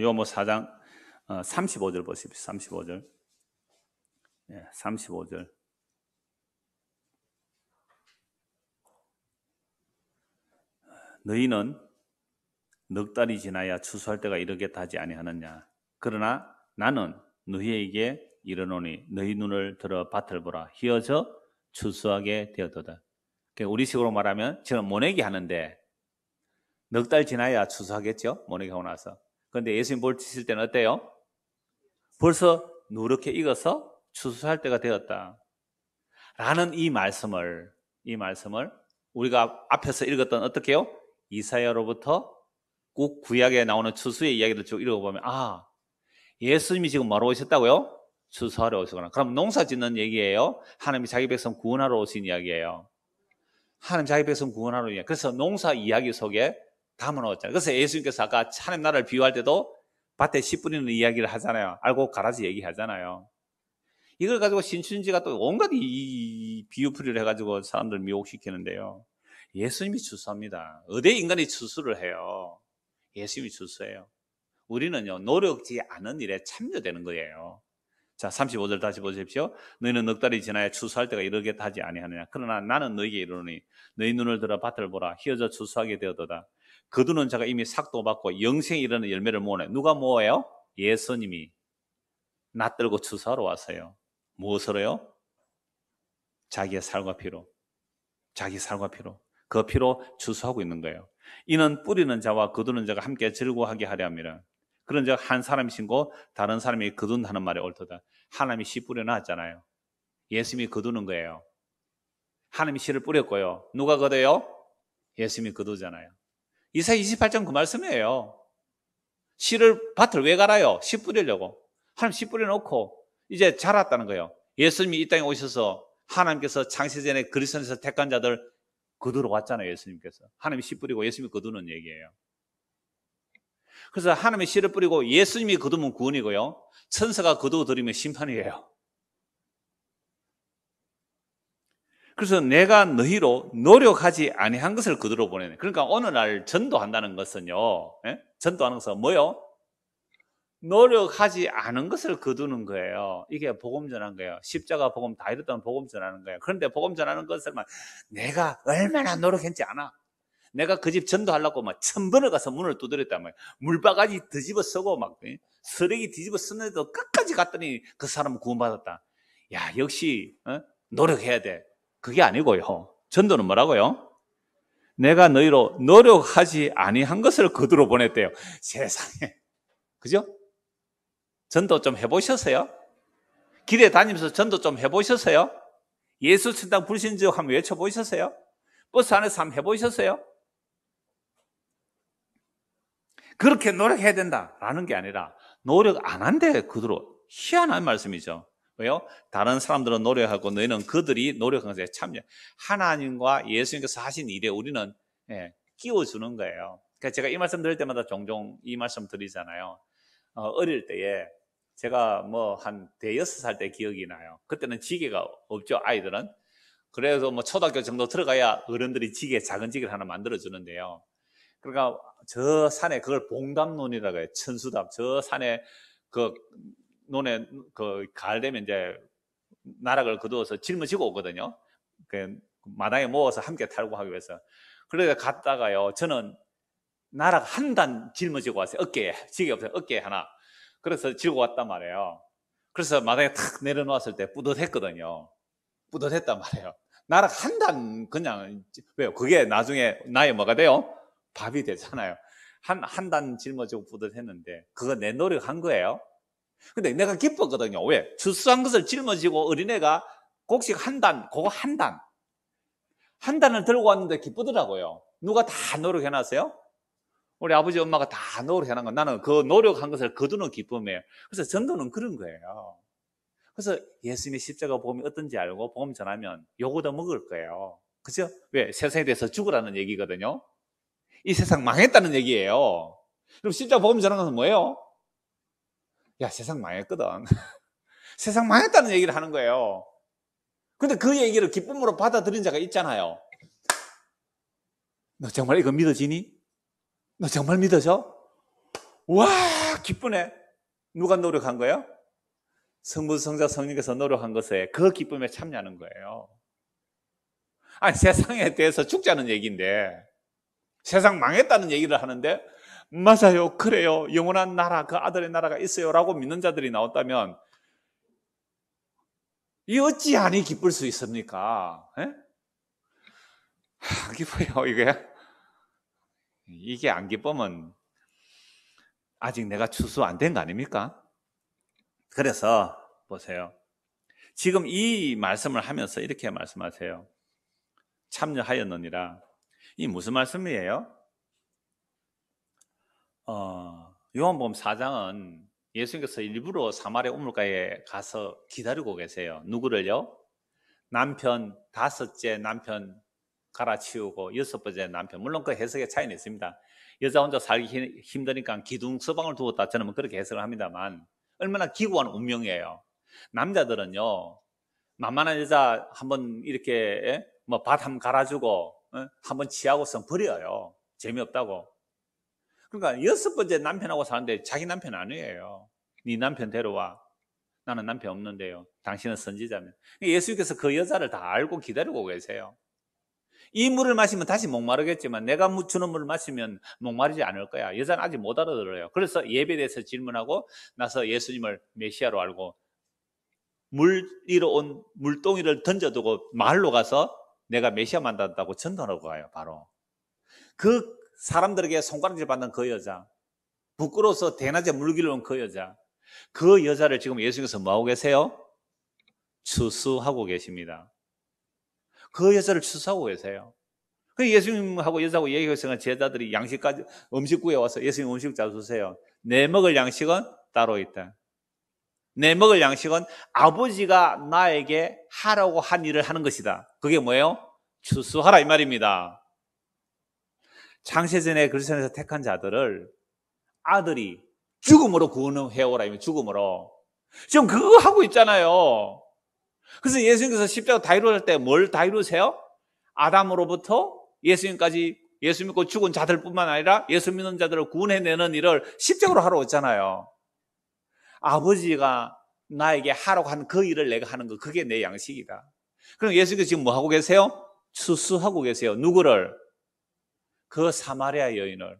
요한복 4장 35절 보십시오. 35절. 예, 35절. 너희는 넉 달이 지나야 추수할 때가 이렇게 다지 아니하느냐. 그러나 나는 너희에게 이르노니 너희 눈을 들어 밭을 보라. 휘어져 추수하게 되었도다. 그러니까 우리식으로 말하면 지금 모내기 하는데 넉 달 지나야 추수하겠죠? 모내기 하고 나서. 그런데 예수님 볼치실 때는 어때요? 벌써 누렇게 익어서 추수할 때가 되었다. 라는 이 말씀을, 이 말씀을 우리가 앞에서 읽었던 어떻게요? 이사야로부터 꼭 구약에 나오는 추수의 이야기를 쭉 읽어보면 아 예수님이 지금 뭐로 오셨다고요? 추수하러 오시거나 그럼 농사 짓는 얘기예요. 하나님이 자기 백성 구원하러 오신 이야기예요. 하나님 자기 백성 구원하러 오신 이야기. 그래서 농사 이야기 속에 담아놓았잖아요. 그래서 예수님께서 아까 하나님 나라를 비유할 때도 밭에 씨 뿌리는 이야기를 하잖아요. 알고 가라지 얘기하잖아요. 이걸 가지고 신춘지가 또 온갖 이, 이, 이 비유풀이를 해가지고 사람들 미혹시키는데요. 예수님이 주수합니다. 어디에 인간이 주수를 해요? 예수님이 주수해요. 우리는요, 노력지 않은 일에 참여되는 거예요. 자, 35절 다시 보십시오. 너희는 넉 달이 지나야 추수할 때가 이렇게 하지 아니하느냐. 그러나 나는 너희에게 이르노니 너희 눈을 들어 밭을 보라. 희어져 추수하게 되었도다. 거두는 그 자가 이미 삭도 받고 영생이 이르는 열매를 모으네. 누가 모아요? 예수님이. 낯들고 추수하러 왔어요. 무엇으로요? 자기의 살과 피로. 자기 살과 피로. 그 피로 추수하고 있는 거예요. 이는 뿌리는 자와 거두는 자가 함께 즐거워하게 하려 함이라. 그런 즉한 사람이 신고 다른 사람이 거둔다는 말이 옳다 하나님이 씨 뿌려놨잖아요. 예수님이 거두는 거예요. 하나님이 씨를 뿌렸고요. 누가 거둬요? 예수님이 거두잖아요. 이사 28장 그 말씀이에요. 씨를 밭을 왜 갈아요? 씨 뿌리려고. 하나님 씨 뿌려놓고 이제 자랐다는 거예요. 예수님이 이 땅에 오셔서 하나님께서 창세전에 그리스도에서 택한 자들 거두러 왔잖아요, 예수님께서. 하나님이 씨 뿌리고 예수님이 거두는 얘기예요. 그래서 하나님이 씨를 뿌리고 예수님이 거두면 구원이고요. 천사가 거두어드리면 심판이에요. 그래서 내가 너희로 노력하지 아니한 것을 거두러 보내네. 그러니까 오늘날 전도한다는 것은요. 예? 전도하는 것은 뭐요? 노력하지 않은 것을 거두는 거예요. 이게 복음 전하 거예요. 십자가 복음 다 이렇다면 복음 전하는 거예요. 그런데 복음 전하는 것을 막 내가 얼마나 노력했지 않아. 내가 그 집 전도하려고 막 천번을 가서 문을 두드렸다말 물바가지 뒤집어 쓰고 막 쓰레기 뒤집어 쓰는데도 끝까지 갔더니 그 사람은 구원받았다. 야, 역시 어? 노력해야 돼. 그게 아니고요. 전도는 뭐라고요? 내가 너희로 노력하지 아니한 것을 거두러 보냈대요. 세상에. 그죠? 전도 좀 해보셨어요? 길에 다니면서 전도 좀 해보셨어요? 예수 친당 불신지 한번 외쳐보셨어요? 버스 안에서 한번 해보셨어요? 그렇게 노력해야 된다라는 게 아니라 노력 안 한데 그대로 희한한 말씀이죠. 왜요? 다른 사람들은 노력하고 너희는 그들이 노력한 것에 참여. 하나님과 예수님께서 하신 일에 우리는 예, 끼워주는 거예요. 그러니까 제가 이 말씀 드릴 때마다 종종 이 말씀 드리잖아요. 어, 어릴 때에 제가 뭐 한 대여섯 살 때 기억이 나요. 그때는 지게가 없죠, 아이들은. 그래서 뭐 초등학교 정도 들어가야 어른들이 지게, 작은 지게를 하나 만들어주는데요. 그러니까 저 산에 그걸 봉담론이라고 해요. 천수담저 산에 그 논에 그 가을 되면 이제 나락을 거두어서 짊어지고 오거든요. 그 마당에 모아서 함께 탈고 하기 위해서. 그래서 갔다가요. 저는 나락 한 단 짊어지고 왔어요. 어깨에. 지게 없어요. 어깨에 하나. 그래서 지고 왔단 말이에요. 그래서 마당에 탁 내려놓았을 때 뿌듯했거든요. 뿌듯했단 말이에요. 나락한단 그냥 왜요? 그게 나중에 나의 뭐가 돼요? 밥이 되잖아요. 한 한 단 짊어지고 뿌듯했는데 그거 내 노력한 거예요. 근데 내가 기뻤거든요. 왜? 주수한 것을 짊어지고 어린애가 곡식 한 단, 그거 한 단. 한 단을 들고 왔는데 기쁘더라고요. 누가 다 노력해놨어요? 우리 아버지 엄마가 다노력해 놓은 건 나는 그 노력한 것을 거두는 기쁨이에요. 그래서 전도는 그런 거예요. 그래서 예수님의 십자가 보험이 어떤지 알고 보험 전하면 요거도 먹을 거예요. 그죠? 왜? 세상에 대해서 죽으라는 얘기거든요. 이 세상 망했다는 얘기예요. 그럼 십자가 보험 전하는 것은 뭐예요? 야, 세상 망했거든. 세상 망했다는 얘기를 하는 거예요. 근데 그 얘기를 기쁨으로 받아들인 자가 있잖아요. 너 정말 이거 믿어지니? 너 정말 믿어져? 와, 기쁘네. 누가 노력한 거예요? 성부, 성자, 성령께서 노력한 것에 그 기쁨에 참여하는 거예요. 아니, 세상에 대해서 죽자는 얘기인데, 세상 망했다는 얘기를 하는데, 맞아요, 그래요, 영원한 나라, 그 아들의 나라가 있어요, 라고 믿는 자들이 나왔다면, 이 어찌 아니 기쁠 수 있습니까? 에? 예? 기뻐요, 이게. 이게 안기쁘은 아직 내가 추수 안 된 거 아닙니까? 그래서 보세요. 지금 이 말씀을 하면서 이렇게 말씀하세요. 참여하였느니라. 이 무슨 말씀이에요? 어, 요한복음 4장은 예수님께서 일부러 사마리아 우물가에 가서 기다리고 계세요. 누구를요? 남편 다섯째 남편 갈아치우고 여섯 번째 남편 물론 그 해석의 차이는 있습니다. 여자 혼자 살기 힘드니까 기둥 서방을 두었다 저는 그렇게 해석을 합니다만 얼마나 기구한 운명이에요. 남자들은요 만만한 여자 한번 이렇게 예? 뭐밭 한번 갈아주고 예? 한번 치하고선 버려요. 재미없다고. 그러니까 여섯 번째 남편하고 사는데 자기 남편 아니에요. 네 남편 데려와. 나는 남편 없는데요. 당신은 선지자면. 그러니까 예수께서 그 여자를 다 알고 기다리고 계세요. 이 물을 마시면 다시 목마르겠지만 내가 주는 물을 마시면 목마르지 않을 거야. 여자는 아직 못 알아들어요. 그래서 예배에 대해서 질문하고 나서 예수님을 메시아로 알고 물 위로 온 물동이를 던져두고 마을로 가서 내가 메시아 만난다고 전도하러 가요. 바로 그 사람들에게 손가락질 받는 그 여자 부끄러워서 대낮에 물기를 온 그 여자 그 여자를 지금 예수님께서 뭐하고 계세요? 추수하고 계십니다. 그 여자를 추수하고 계세요. 그 예수님하고 여자하고 얘기해서 제자들이 양식까지 음식구에 와서 예수님 음식 잡수세요. 내 먹을 양식은 따로 있다. 내 먹을 양식은 아버지가 나에게 하라고 한 일을 하는 것이다. 그게 뭐예요? 추수하라 이 말입니다. 창세전에 그리스에서 택한 자들을 아들이 죽음으로 구원해오라 이면 죽음으로 지금 그거 하고 있잖아요. 그래서 예수님께서 십자가 다이루할 때뭘 다이루세요? 아담으로부터 예수님까지 예수 믿고 죽은 자들뿐만 아니라 예수 믿는 자들을 구원해내는 일을 십자가로 하러 왔잖아요. 아버지가 나에게 하라고 한 그 일을 내가 하는 거 그게 내 양식이다. 그럼 예수님께서 지금 뭐 하고 계세요? 추수하고 계세요. 누구를? 그 사마리아 여인을.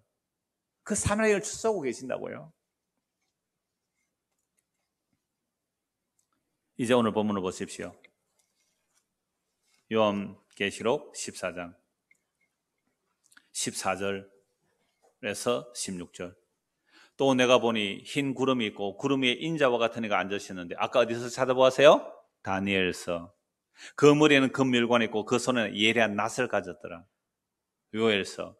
그 사마리아 여인을 추수하고 계신다고요. 이제 오늘 본문을 보십시오. 요한계시록 14장 14절에서 16절 또 내가 보니 흰 구름이 있고 구름 위에 인자와 같은 이가 앉으셨는데 아까 어디서 찾아보았어요? 다니엘서 그 머리에는 금밀관 있고 그 손에는 예리한 낫을 가졌더라 요엘서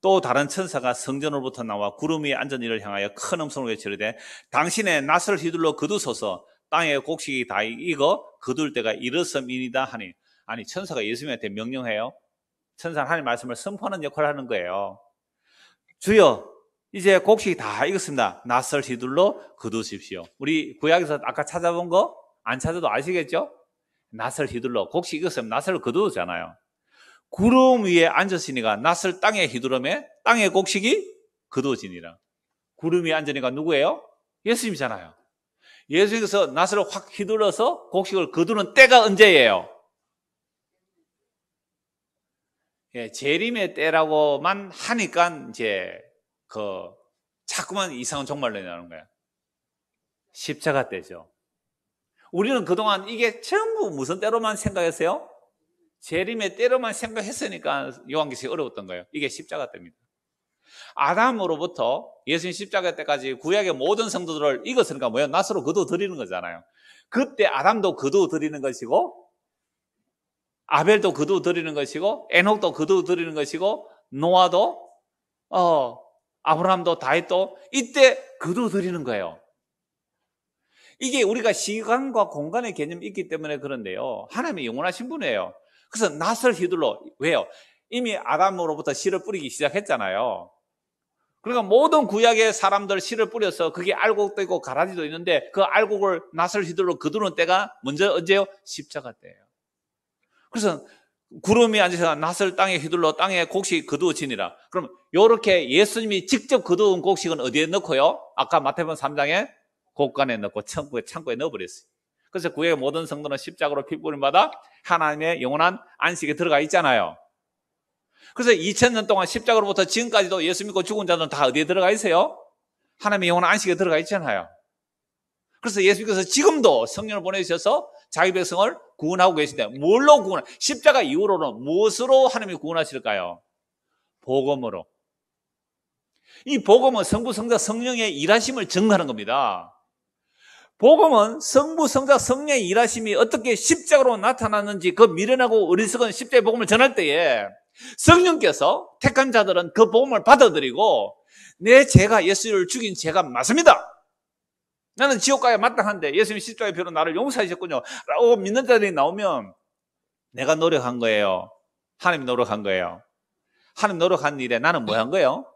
또 다른 천사가 성전으로부터 나와 구름 위에 앉은 이를 향하여 큰 음성으로 외치되 당신의 낫을 휘둘러 거두소서 땅의 곡식이 다 익어 거둘 때가 이르섬이니다 하니 아니 천사가 예수님한테 명령해요. 천사는 하나님 말씀을 선포하는 역할을 하는 거예요. 주여 이제 곡식이 다 익었습니다. 낯설 시둘로 거두십시오. 우리 구약에서 아까 찾아본 거 안 찾아도 아시겠죠? 낯설 휘둘러 곡식 익었으면 낯설 거두잖아요. 구름 위에 앉으시니까낯설 땅에 휘두르에 땅의 곡식이 거두어지니라. 구름 위에 앉으니까 누구예요? 예수님이잖아요. 예수께서 님 낫을 확 휘둘러서 곡식을 거두는 때가 언제예요? 예, 재림의 때라고만 하니까 이제 그 자꾸만 이상한 종말론 나오는 거야. 십자가 때죠. 우리는 그동안 이게 전부 무슨 때로만 생각했어요? 재림의 때로만 생각했으니까 요한계시 어려웠던 거예요. 이게 십자가 때입니다. 아담으로부터 예수님 십자가 때까지 구약의 모든 성도들을 이었으니까 뭐예요? 낫으로 거둬 드리는 거잖아요. 그때 아담도 거둬 드리는 것이고 아벨도 거둬 드리는 것이고 에녹도 거둬 드리는 것이고 노아도 어 아브라함도 다이도 이때 거둬 드리는 거예요. 이게 우리가 시간과 공간의 개념이 있기 때문에 그런데요. 하나님이 영원하신 분이에요. 그래서 낫을 휘둘러 왜요? 이미 아담으로부터 씨를 뿌리기 시작했잖아요. 그러니까 모든 구약의 사람들 씨를 뿌려서 그게 알곡도 있고 가라지도 있는데 그 알곡을 낫을 휘둘러 거두는 때가 먼저 언제요? 십자가 때예요. 그래서 구름이 앉아서 낫을 땅에 휘둘러 땅에 곡식 거두어지니라. 그럼 이렇게 예수님이 직접 거두은 곡식은 어디에 넣고요? 아까 마태복음 3장에 곡간에 넣고 창고에, 창고에 넣어버렸어요. 그래서 구약의 모든 성도는 십자가로 피 뿌림받아 하나님의 영원한 안식에 들어가 있잖아요. 그래서 2000년 동안 십자가로부터 지금까지도 예수 믿고 죽은 자들은 다 어디에 들어가 있어요? 하나님의 영혼 안식에 들어가 있잖아요. 그래서 예수님께서 지금도 성령을 보내주셔서 자기 백성을 구원하고 계신데 뭘로 구원? 십자가 이후로는 무엇으로 하나님이 구원하실까요? 복음으로. 이 복음은 성부, 성자, 성령의 일하심을 증거하는 겁니다. 복음은 성부, 성자, 성령의 일하심이 어떻게 십자가로 나타났는지 그 미련하고 어리석은 십자의 복음을 전할 때에 성령께서 택한 자들은 그 보험을 받아들이고 내 죄가 예수를 죽인 죄가 맞습니다. 나는 지옥 가에 마땅한데 예수님이 십자가의 피로 나를 용서하셨군요. 라고 믿는 자들이 나오면 내가 노력한 거예요. 하나님 노력한 거예요. 하나님 노력한 일에 나는 뭐 한 거예요?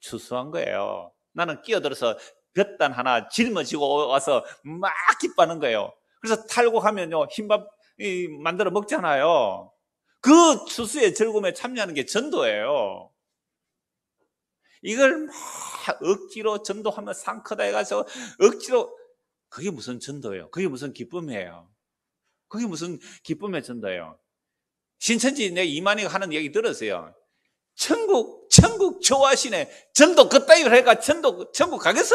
추수한 거예요. 나는 끼어들어서 볕단 하나 짊어지고 와서 막 기뻐하는 거예요. 그래서 탈곡하면요. 흰밥 만들어 먹잖아요. 그 추수의 즐거움에 참여하는 게 전도예요. 이걸 막 억지로 전도하면 상크다 해가지고 억지로 그게 무슨 전도예요? 그게 무슨 기쁨이에요? 그게 무슨 기쁨의 전도예요? 신천지 내 이만희가 하는 얘기 들었어요. 천국, 천국 좋아하시네. 전도 그따위로 해가 전도, 천국 가겠어?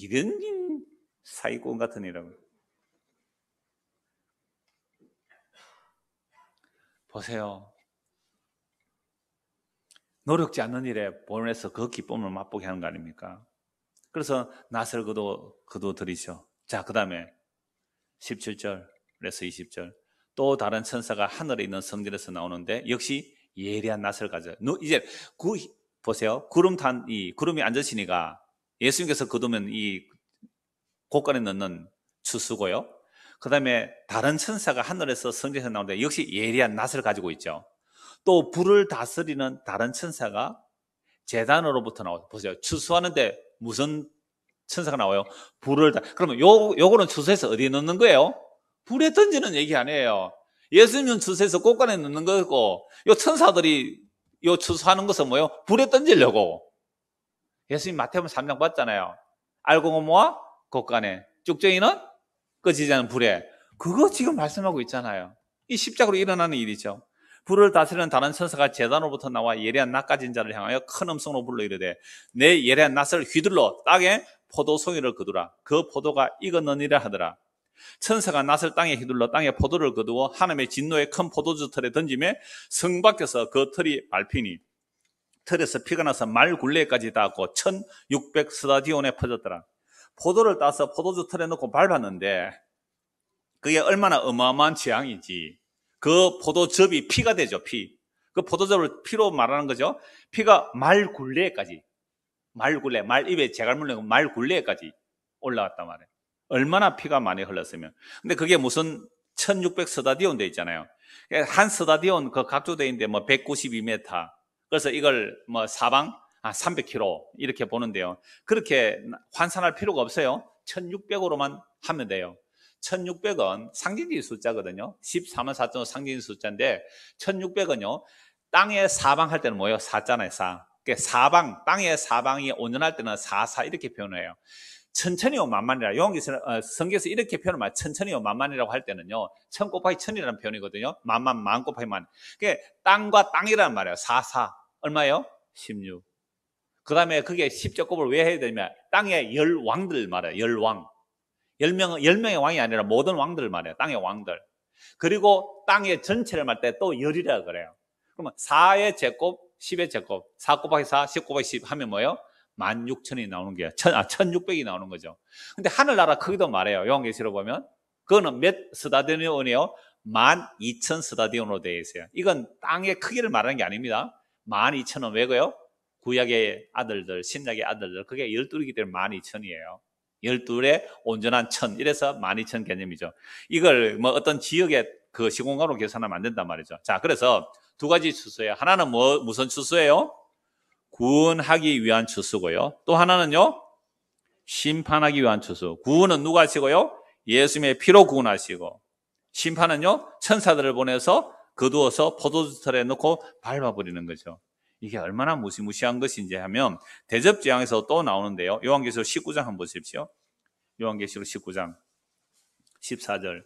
이런 사이꾼 같은 이름 보세요. 노력지 않는 일에 보내서 그 기쁨을 맛보게 하는 거 아닙니까? 그래서 낯을 그도, 그도 드리죠. 자, 그 다음에 17절에서 20절. 또 다른 천사가 하늘에 있는 성전에서 나오는데 역시 예리한 낯을 가져. 이제 구, 보세요. 구름 단, 이, 구름이 앉으시니가 예수님께서 거두면 이 곳간에 넣는 추수고요. 그 다음에 다른 천사가 하늘에서 성전에서 나오는데 역시 예리한 낫을 가지고 있죠. 또 불을 다스리는 다른 천사가 재단으로부터 나와요. 보세요. 추수하는데 무슨 천사가 나와요? 불을 다. 그러면 요, 요거는 추수해서 어디에 넣는 거예요? 불에 던지는 얘기 아니에요. 예수님은 추수해서 꽃간에 넣는 거고, 요 천사들이 요 추수하는 것은 뭐예요? 불에 던지려고. 예수님 마태복음 3장 봤잖아요. 알고모와 꽃간에쭉쟁이는 꺼지지 않은 불에 그거 지금 말씀하고 있잖아요. 이 십자가로 일어나는 일이죠. 불을 다스리는 다른 천사가 재단으로부터 나와 예리한 낯까진 자를 향하여 큰 음성으로 불러 이르되 내 예리한 낯을 휘둘러 땅에 포도 송이를 거두라 그 포도가 익었느니라 하더라 천사가 낯을 땅에 휘둘러 땅에 포도를 거두어 하나님의 진노의 큰 포도주 털에 던짐에 성 밖에서 그 털이 밟히니 털에서 피가 나서 말 굴레까지 닿았고 1600 스타디온에 퍼졌더라 포도를 따서 포도주 틀에 넣고 밟았는데 그게 얼마나 어마어마한 재앙인지 그 포도즙이 피가 되죠, 피. 그 포도즙을 피로 말하는 거죠. 피가 말굴레까지 말굴레, 말입에 재갈 물린 그 말굴레까지 올라왔단 말이에요. 얼마나 피가 많이 흘렀으면. 근데 그게 무슨 1600 스타디온 돼 있잖아요. 한 스타디온 그 각도대인데 뭐 192m. 그래서 이걸 뭐 사방 아, 300km 이렇게 보는데요. 그렇게 환산할 필요가 없어요. 1600으로만 하면 돼요. 1600은 상징지 숫자거든요. 14만 4천 상징지 숫자인데 1600은요. 땅에 사방할 때는 뭐예요? 4잖아요. 4. 그러니까 사방, 땅의 사방이 온전할 때는 4, 4 이렇게 표현해요. 천천히요 만만이라 용기서 어, 성경에서 이렇게 표현을 말 천천히요 만만이라고 할 때는요 천 곱하기 천이라는 표현이거든요 만만 만 곱하기 만 그게 땅과 땅이라는 말이에요 사사 얼마예요? 16그 다음에 그게 십자 곱을 왜 해야 되냐? 땅의 열 왕들 말해요. 열 왕. 열 명, 열 명의 왕이 아니라 모든 왕들을 말해요. 땅의 왕들. 그리고 땅의 전체를 말할 때또 열이라 그래요. 그러면 4의 제곱, 10의 제곱, 4 곱하기 4, 10 곱하기 10 하면 뭐예요? 16,000이 나오는 게, 천, 아, 1,600이 나오는 거죠. 근데 하늘나라 크기도 말해요. 요한계시로 보면. 그거는 몇스다디온이에요12,000스다디온으로 되어 있어요. 이건 땅의 크기를 말하는 게 아닙니다. 12,000은 왜고요? 구약의 아들들, 신약의 아들들, 그게 12이기 때문에 12,000이에요. 12의 온전한 천, 이래서 12,000 개념이죠. 이걸 뭐 어떤 지역의 그 시공간으로 계산하면 안 된단 말이죠. 자, 그래서 두 가지 추수예요. 하나는 뭐, 무슨 추수예요? 구원하기 위한 추수고요. 또 하나는요, 심판하기 위한 추수. 구원은 누가 하시고요? 예수님의 피로 구원하시고, 심판은요, 천사들을 보내서 거두어서 포도주털에 넣고 밟아버리는 거죠. 이게 얼마나 무시무시한 것인지 하면 대접지향에서 또 나오는데요. 요한계시록 19장 한번 보십시오. 요한계시록 19장 14절.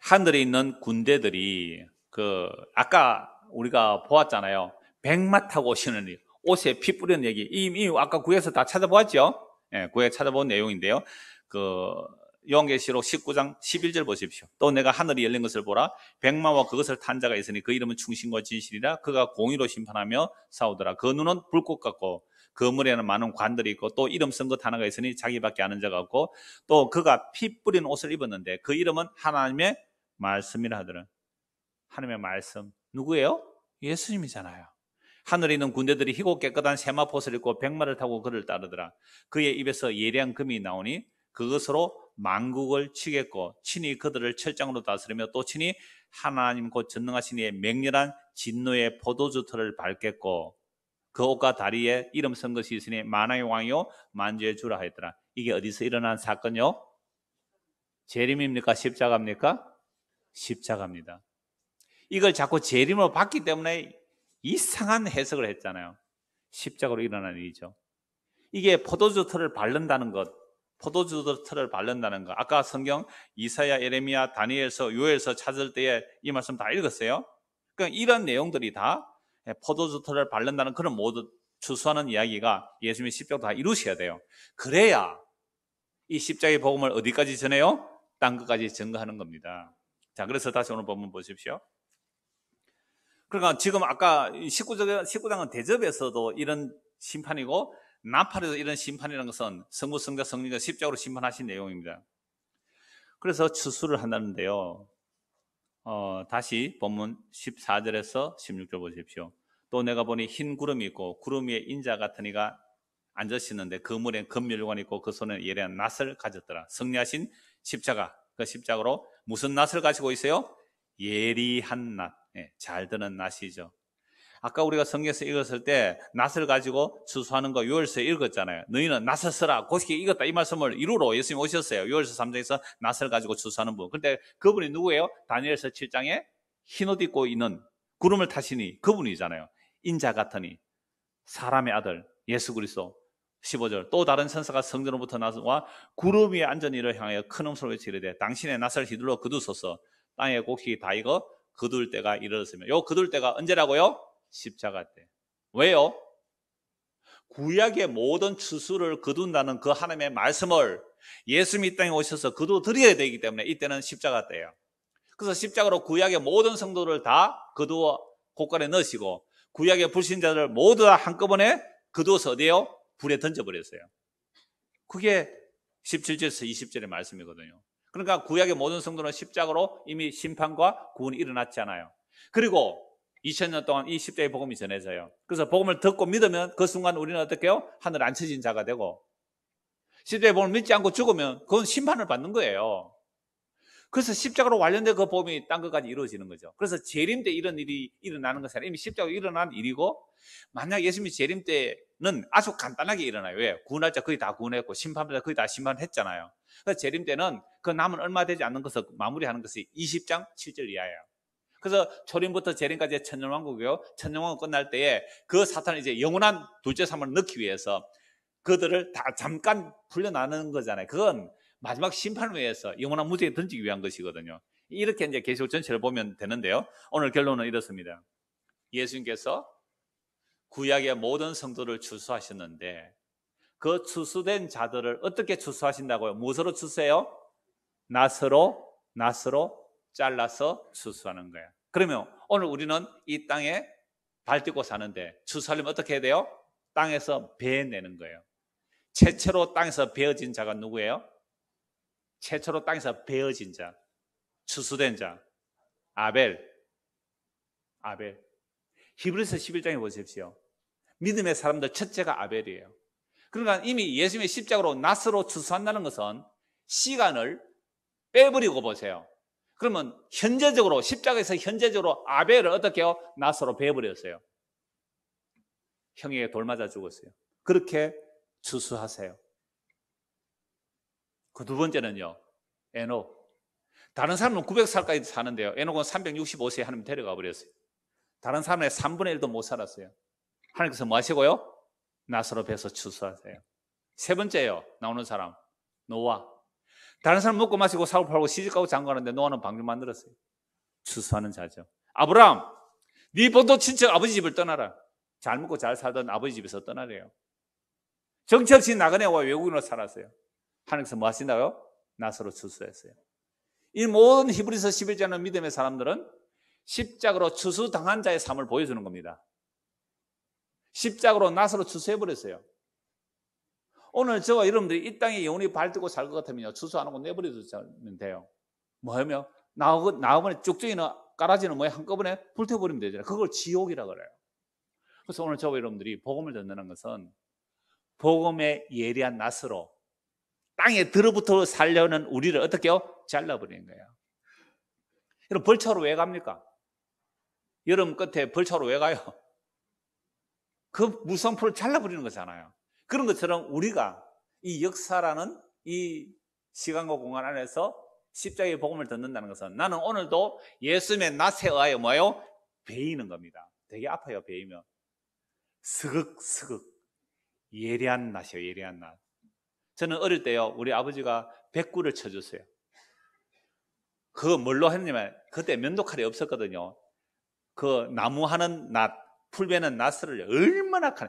하늘에 있는 군대들이 그 아까 우리가 보았잖아요. 백마 타고 오시는 옷에 피 뿌리는 얘기. 이미 아까 구에서 다 찾아보았죠. 예, 구에 찾아본 내용인데요. 그 요한계시록 19장 11절 보십시오. 또 내가 하늘이 열린 것을 보라 백마와 그것을 탄 자가 있으니 그 이름은 충신과 진실이라 그가 공의로 심판하며 싸우더라. 그 눈은 불꽃 같고 그물에는 많은 관들이 있고 또 이름 쓴 것 하나가 있으니 자기밖에 아는 자가 없고 또 그가 피 뿌린 옷을 입었는데 그 이름은 하나님의 말씀이라 하더라. 하나님의 말씀. 누구예요? 예수님이잖아요. 하늘에 있는 군대들이 희고 깨끗한 세마포스를 입고 백마를 타고 그를 따르더라. 그의 입에서 예리한 금이 나오니 그것으로 만국을 치겠고 친히 그들을 철장으로 다스리며 또 친히 하나님 곧 전능하신 이의 맹렬한 진노의 포도주터를 밝겠고그 옷과 다리에 이름 쓴 것이 있으니 만왕의 왕이요 만주의 주라 하였더라. 이게 어디서 일어난 사건요? 이 재림입니까? 십자가입니까? 십자가입니다. 이걸 자꾸 재림으로 봤기 때문에 이상한 해석을 했잖아요. 십자가로 일어난 일이죠. 이게 포도주 털을 밟는다는 것, 포도주을 바른다는 거. 아까 성경 이사야, 에레미야, 다니엘서, 요엘서 찾을 때에 이 말씀 다 읽었어요. 그러니까 이런 내용들이 다 포도주 털을 바른다는 그런 모두 추수하는 이야기가 예수님의 십자가 다 이루셔야 돼요. 그래야 이 십자의 복음을 어디까지 전해요? 땅 끝까지 증거하는 겁니다. 자, 그래서 다시 오늘 본문 보십시오. 그러니까 지금 아까 1 9 19장은 대접에서도 이런 심판이고 나팔에서 이런 심판이라는 것은 성부, 성자, 성령과 십자으로 심판하신 내용입니다. 그래서 추수를 한다는데요. 어, 다시 본문 14절에서 16절 보십시오. 또 내가 보니 흰 구름이 있고 구름 위에 인자 같은 이가 앉으시는데 그물엔 금멸관 이 있고 그 손에 예리한 낫을 가졌더라. 승리하신 십자가. 그 십자가로 무슨 낫을 가지고 있어요? 예리한 낫. 예, 잘 드는 낫이죠. 아까 우리가 성경에서 읽었을 때 낫을 가지고 추수하는 거 6월서 읽었잖아요. 너희는 낫을 쓰라 곧게 읽었다 이 말씀을 이루러 예수님 오셨어요. 6월서 3장에서 낫을 가지고 추수하는 분. 근데 그분이 누구예요? 다니엘서 7장에 흰 옷 입고 있는 구름을 타시니 그분이잖아요. 인자 같으니 사람의 아들 예수 그리스도 15절 또 다른 천사가 성전으로부터 나와 구름 위에 앉은 이를 향하여 큰 음소로 외치르되 당신의 낫을 휘둘러 그두소서 땅의 곡식이 다 익어 그둘 때가 이르렀으며 요그둘 때가 언제라고요? 십자가 때. 왜요? 구약의 모든 추수를 거둔다는 그 하나님의 말씀을 예수믿이 땅에 오셔서 거두 드려야 되기 때문에 이때는 십자가 때예요. 그래서 십자가로 구약의 모든 성도를 다 거두어 곳간에 넣으시고 구약의 불신자들 모두 다 한꺼번에 거두어서 어디요 불에 던져버렸어요. 그게 17절에서 20절의 말씀이거든요. 그러니까 구약의 모든 성도는 십자가로 이미 심판과 구원이 일어났잖아요. 그리고 2000년 동안 이 10대의 복음이 전해져요. 그래서 복음을 듣고 믿으면 그 순간 우리는 어떻게 해요? 하늘 안 쳐진 자가 되고 10대의 복음을 믿지 않고 죽으면 그건 심판을 받는 거예요. 그래서 십자가로 완료된 그 복음이 딴것까지 이루어지는 거죠. 그래서 재림 때 이런 일이 일어나는 것은 이미 십자가 일어난 일이고 만약 예수님이 재림 때는 아주 간단하게 일어나요. 왜? 구원할 자 거의 다 구원했고 심판할 자 거의 다 심판했잖아요. 그래서 재림 때는 그 남은 얼마 되지 않는 것을 마무리하는 것이 20장 7절 이하예요. 그래서 초림부터 재림까지의 천년왕국이요. 천년왕국 끝날 때에 그 사탄을 이제 영원한 둘째 삶을 넣기 위해서 그들을 다 잠깐 풀려나는 거잖아요. 그건 마지막 심판을 위해서 영원한 무죄에 던지기 위한 것이거든요. 이렇게 이제 계시록 전체를 보면 되는데요. 오늘 결론은 이렇습니다. 예수님께서 구약의 모든 성도를 추수하셨는데 그 추수된 자들을 어떻게 추수하신다고요? 무엇으로 추수해요? 낫으로, 낫으로, 잘라서 추수하는 거야. 그러면 오늘 우리는 이 땅에 발딛고 사는데 추수하려면 어떻게 해야 돼요? 땅에서 베내는 거예요. 최초로 땅에서 베어진 자가 누구예요? 최초로 땅에서 베어진 자, 추수된 자, 아벨. 아벨. 히브리서 11장에 보십시오. 믿음의 사람들 첫째가 아벨이에요. 그러니까 이미 예수님의 십자가로 낫으로 추수한다는 것은 시간을 빼버리고 보세요. 그러면 현재적으로 십자가에서 현재적으로 아벨을 어떻게 해요? 나사로 베어버렸어요. 형에게 돌맞아 죽었어요. 그렇게 주수하세요. 그 두 번째는요. 에노 다른 사람은 900살까지 사는데요. 에노은 365세에 하나님 데려가 버렸어요. 다른 사람의 3분의 1도 못 살았어요. 하나님께서 뭐 하시고요? 나사로 베서 추수하세요. 세 번째요. 나오는 사람. 노아. 다른 사람 먹고 마시고 사고 팔고 시집가고 장가하는데 노아는 방주 만들었어요. 추수하는 자죠. 아브라함, 네 본토 친척 아버지 집을 떠나라. 잘 먹고 잘 살던 아버지 집에서 떠나래요. 정치 없이 나그네와 외국인으로 살았어요. 하늘에서 뭐 하신다고요? 나서로 추수했어요. 이 모든 히브리서 11장의 믿음의 사람들은 십작으로 추수당한 자의 삶을 보여주는 겁니다. 십작으로 나서로 추수해버렸어요. 오늘 저와 여러분들이 이 땅에 영혼이 발뜨고 살 것 같으면요. 추수 안 하고 내버려 두면 돼요. 뭐하며? 나오면 쭉쭉이나 까라지는 뭐야? 한꺼번에 불태워버리면 되잖아요. 그걸 지옥이라 그래요. 그래서 오늘 저와 여러분들이 복음을 듣는 것은 복음의 예리한 낫으로 땅에 들어붙어 살려는 우리를 어떻게 요 잘라버리는 거예요. 여러분 벌처로 왜 갑니까? 여름 끝에 벌처로 왜 가요? 그 무성풀을 잘라버리는 거잖아요. 그런 것처럼 우리가 이 역사라는 이 시간과 공간 안에서 십자가의 복음을 듣는다는 것은 나는 오늘도 예수님의 낯에 의하여 뭐요? 베이는 겁니다. 되게 아파요, 베이면. 스극스극. 예리한 낯이요, 예리한 낯. 저는 어릴 때요, 우리 아버지가 백구를 쳐주세요 그거 뭘로 했냐면, 그때 면도칼이 없었거든요. 그 나무 하는 낫, 풀 베는 낫을 얼마나 큰,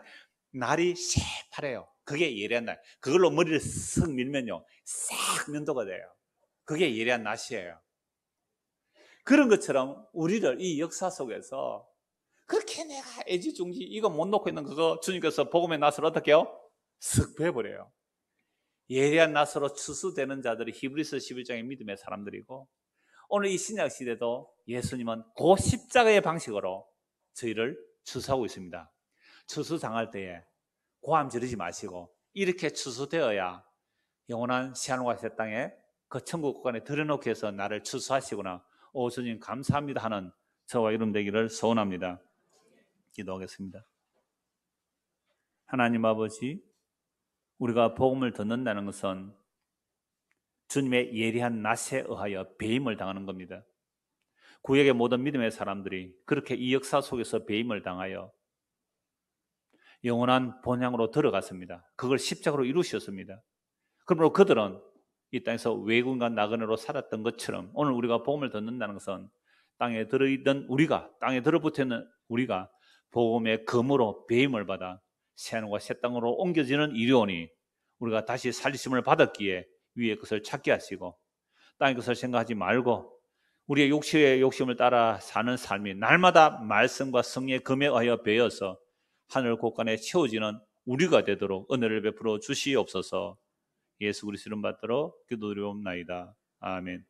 날이 새파래요. 그게 예리한 날. 그걸로 머리를 쓱 밀면요. 싹 면도가 돼요. 그게 예리한 낯이에요. 그런 것처럼 우리를 이 역사 속에서 그렇게 내가 애지중지 이거 못 놓고 있는 그거 주님께서 복음의 낯을 어떻게 해요? 쓱 베버려요. 예리한 낯으로 추수되는 자들이 히브리서 11장의 믿음의 사람들이고 오늘 이 신약 시대도 예수님은 고 십자가의 방식으로 저희를 추수하고 있습니다. 추수당할 때에 고함 지르지 마시고 이렇게 추수되어야 영원한 시한과 새 땅에 그 천국 국간에 들여놓기 위해서 나를 추수하시구나. 오 주님 감사합니다 하는 저와 이름 되기를 소원합니다. 기도하겠습니다. 하나님 아버지, 우리가 복음을 듣는다는 것은 주님의 예리한 낯에 의하여 배임을 당하는 겁니다. 구역의 모든 믿음의 사람들이 그렇게 이 역사 속에서 배임을 당하여 영원한 본향으로 들어갔습니다. 그걸 십자가로 이루셨습니다. 그러므로 그들은 이 땅에서 외군과 나그네로 살았던 것처럼 오늘 우리가 복음을 듣는다는 것은 땅에 들어있던 우리가 땅에 들어붙어있는 우리가 복음의 검으로 배임을 받아 새하늘과 새 땅으로 옮겨지는 이리오니 우리가 다시 살리심을 받았기에 위의 것을 찾게 하시고 땅의 것을 생각하지 말고 우리의 육체의 욕심을 따라 사는 삶이 날마다 말씀과 성의 금에 의하여 배어서 하늘 곳간에 채워지는 우리가 되도록 은혜를 베풀어 주시옵소서. 예수 그리스도를 받들어 기도드리옵나이다. 아멘.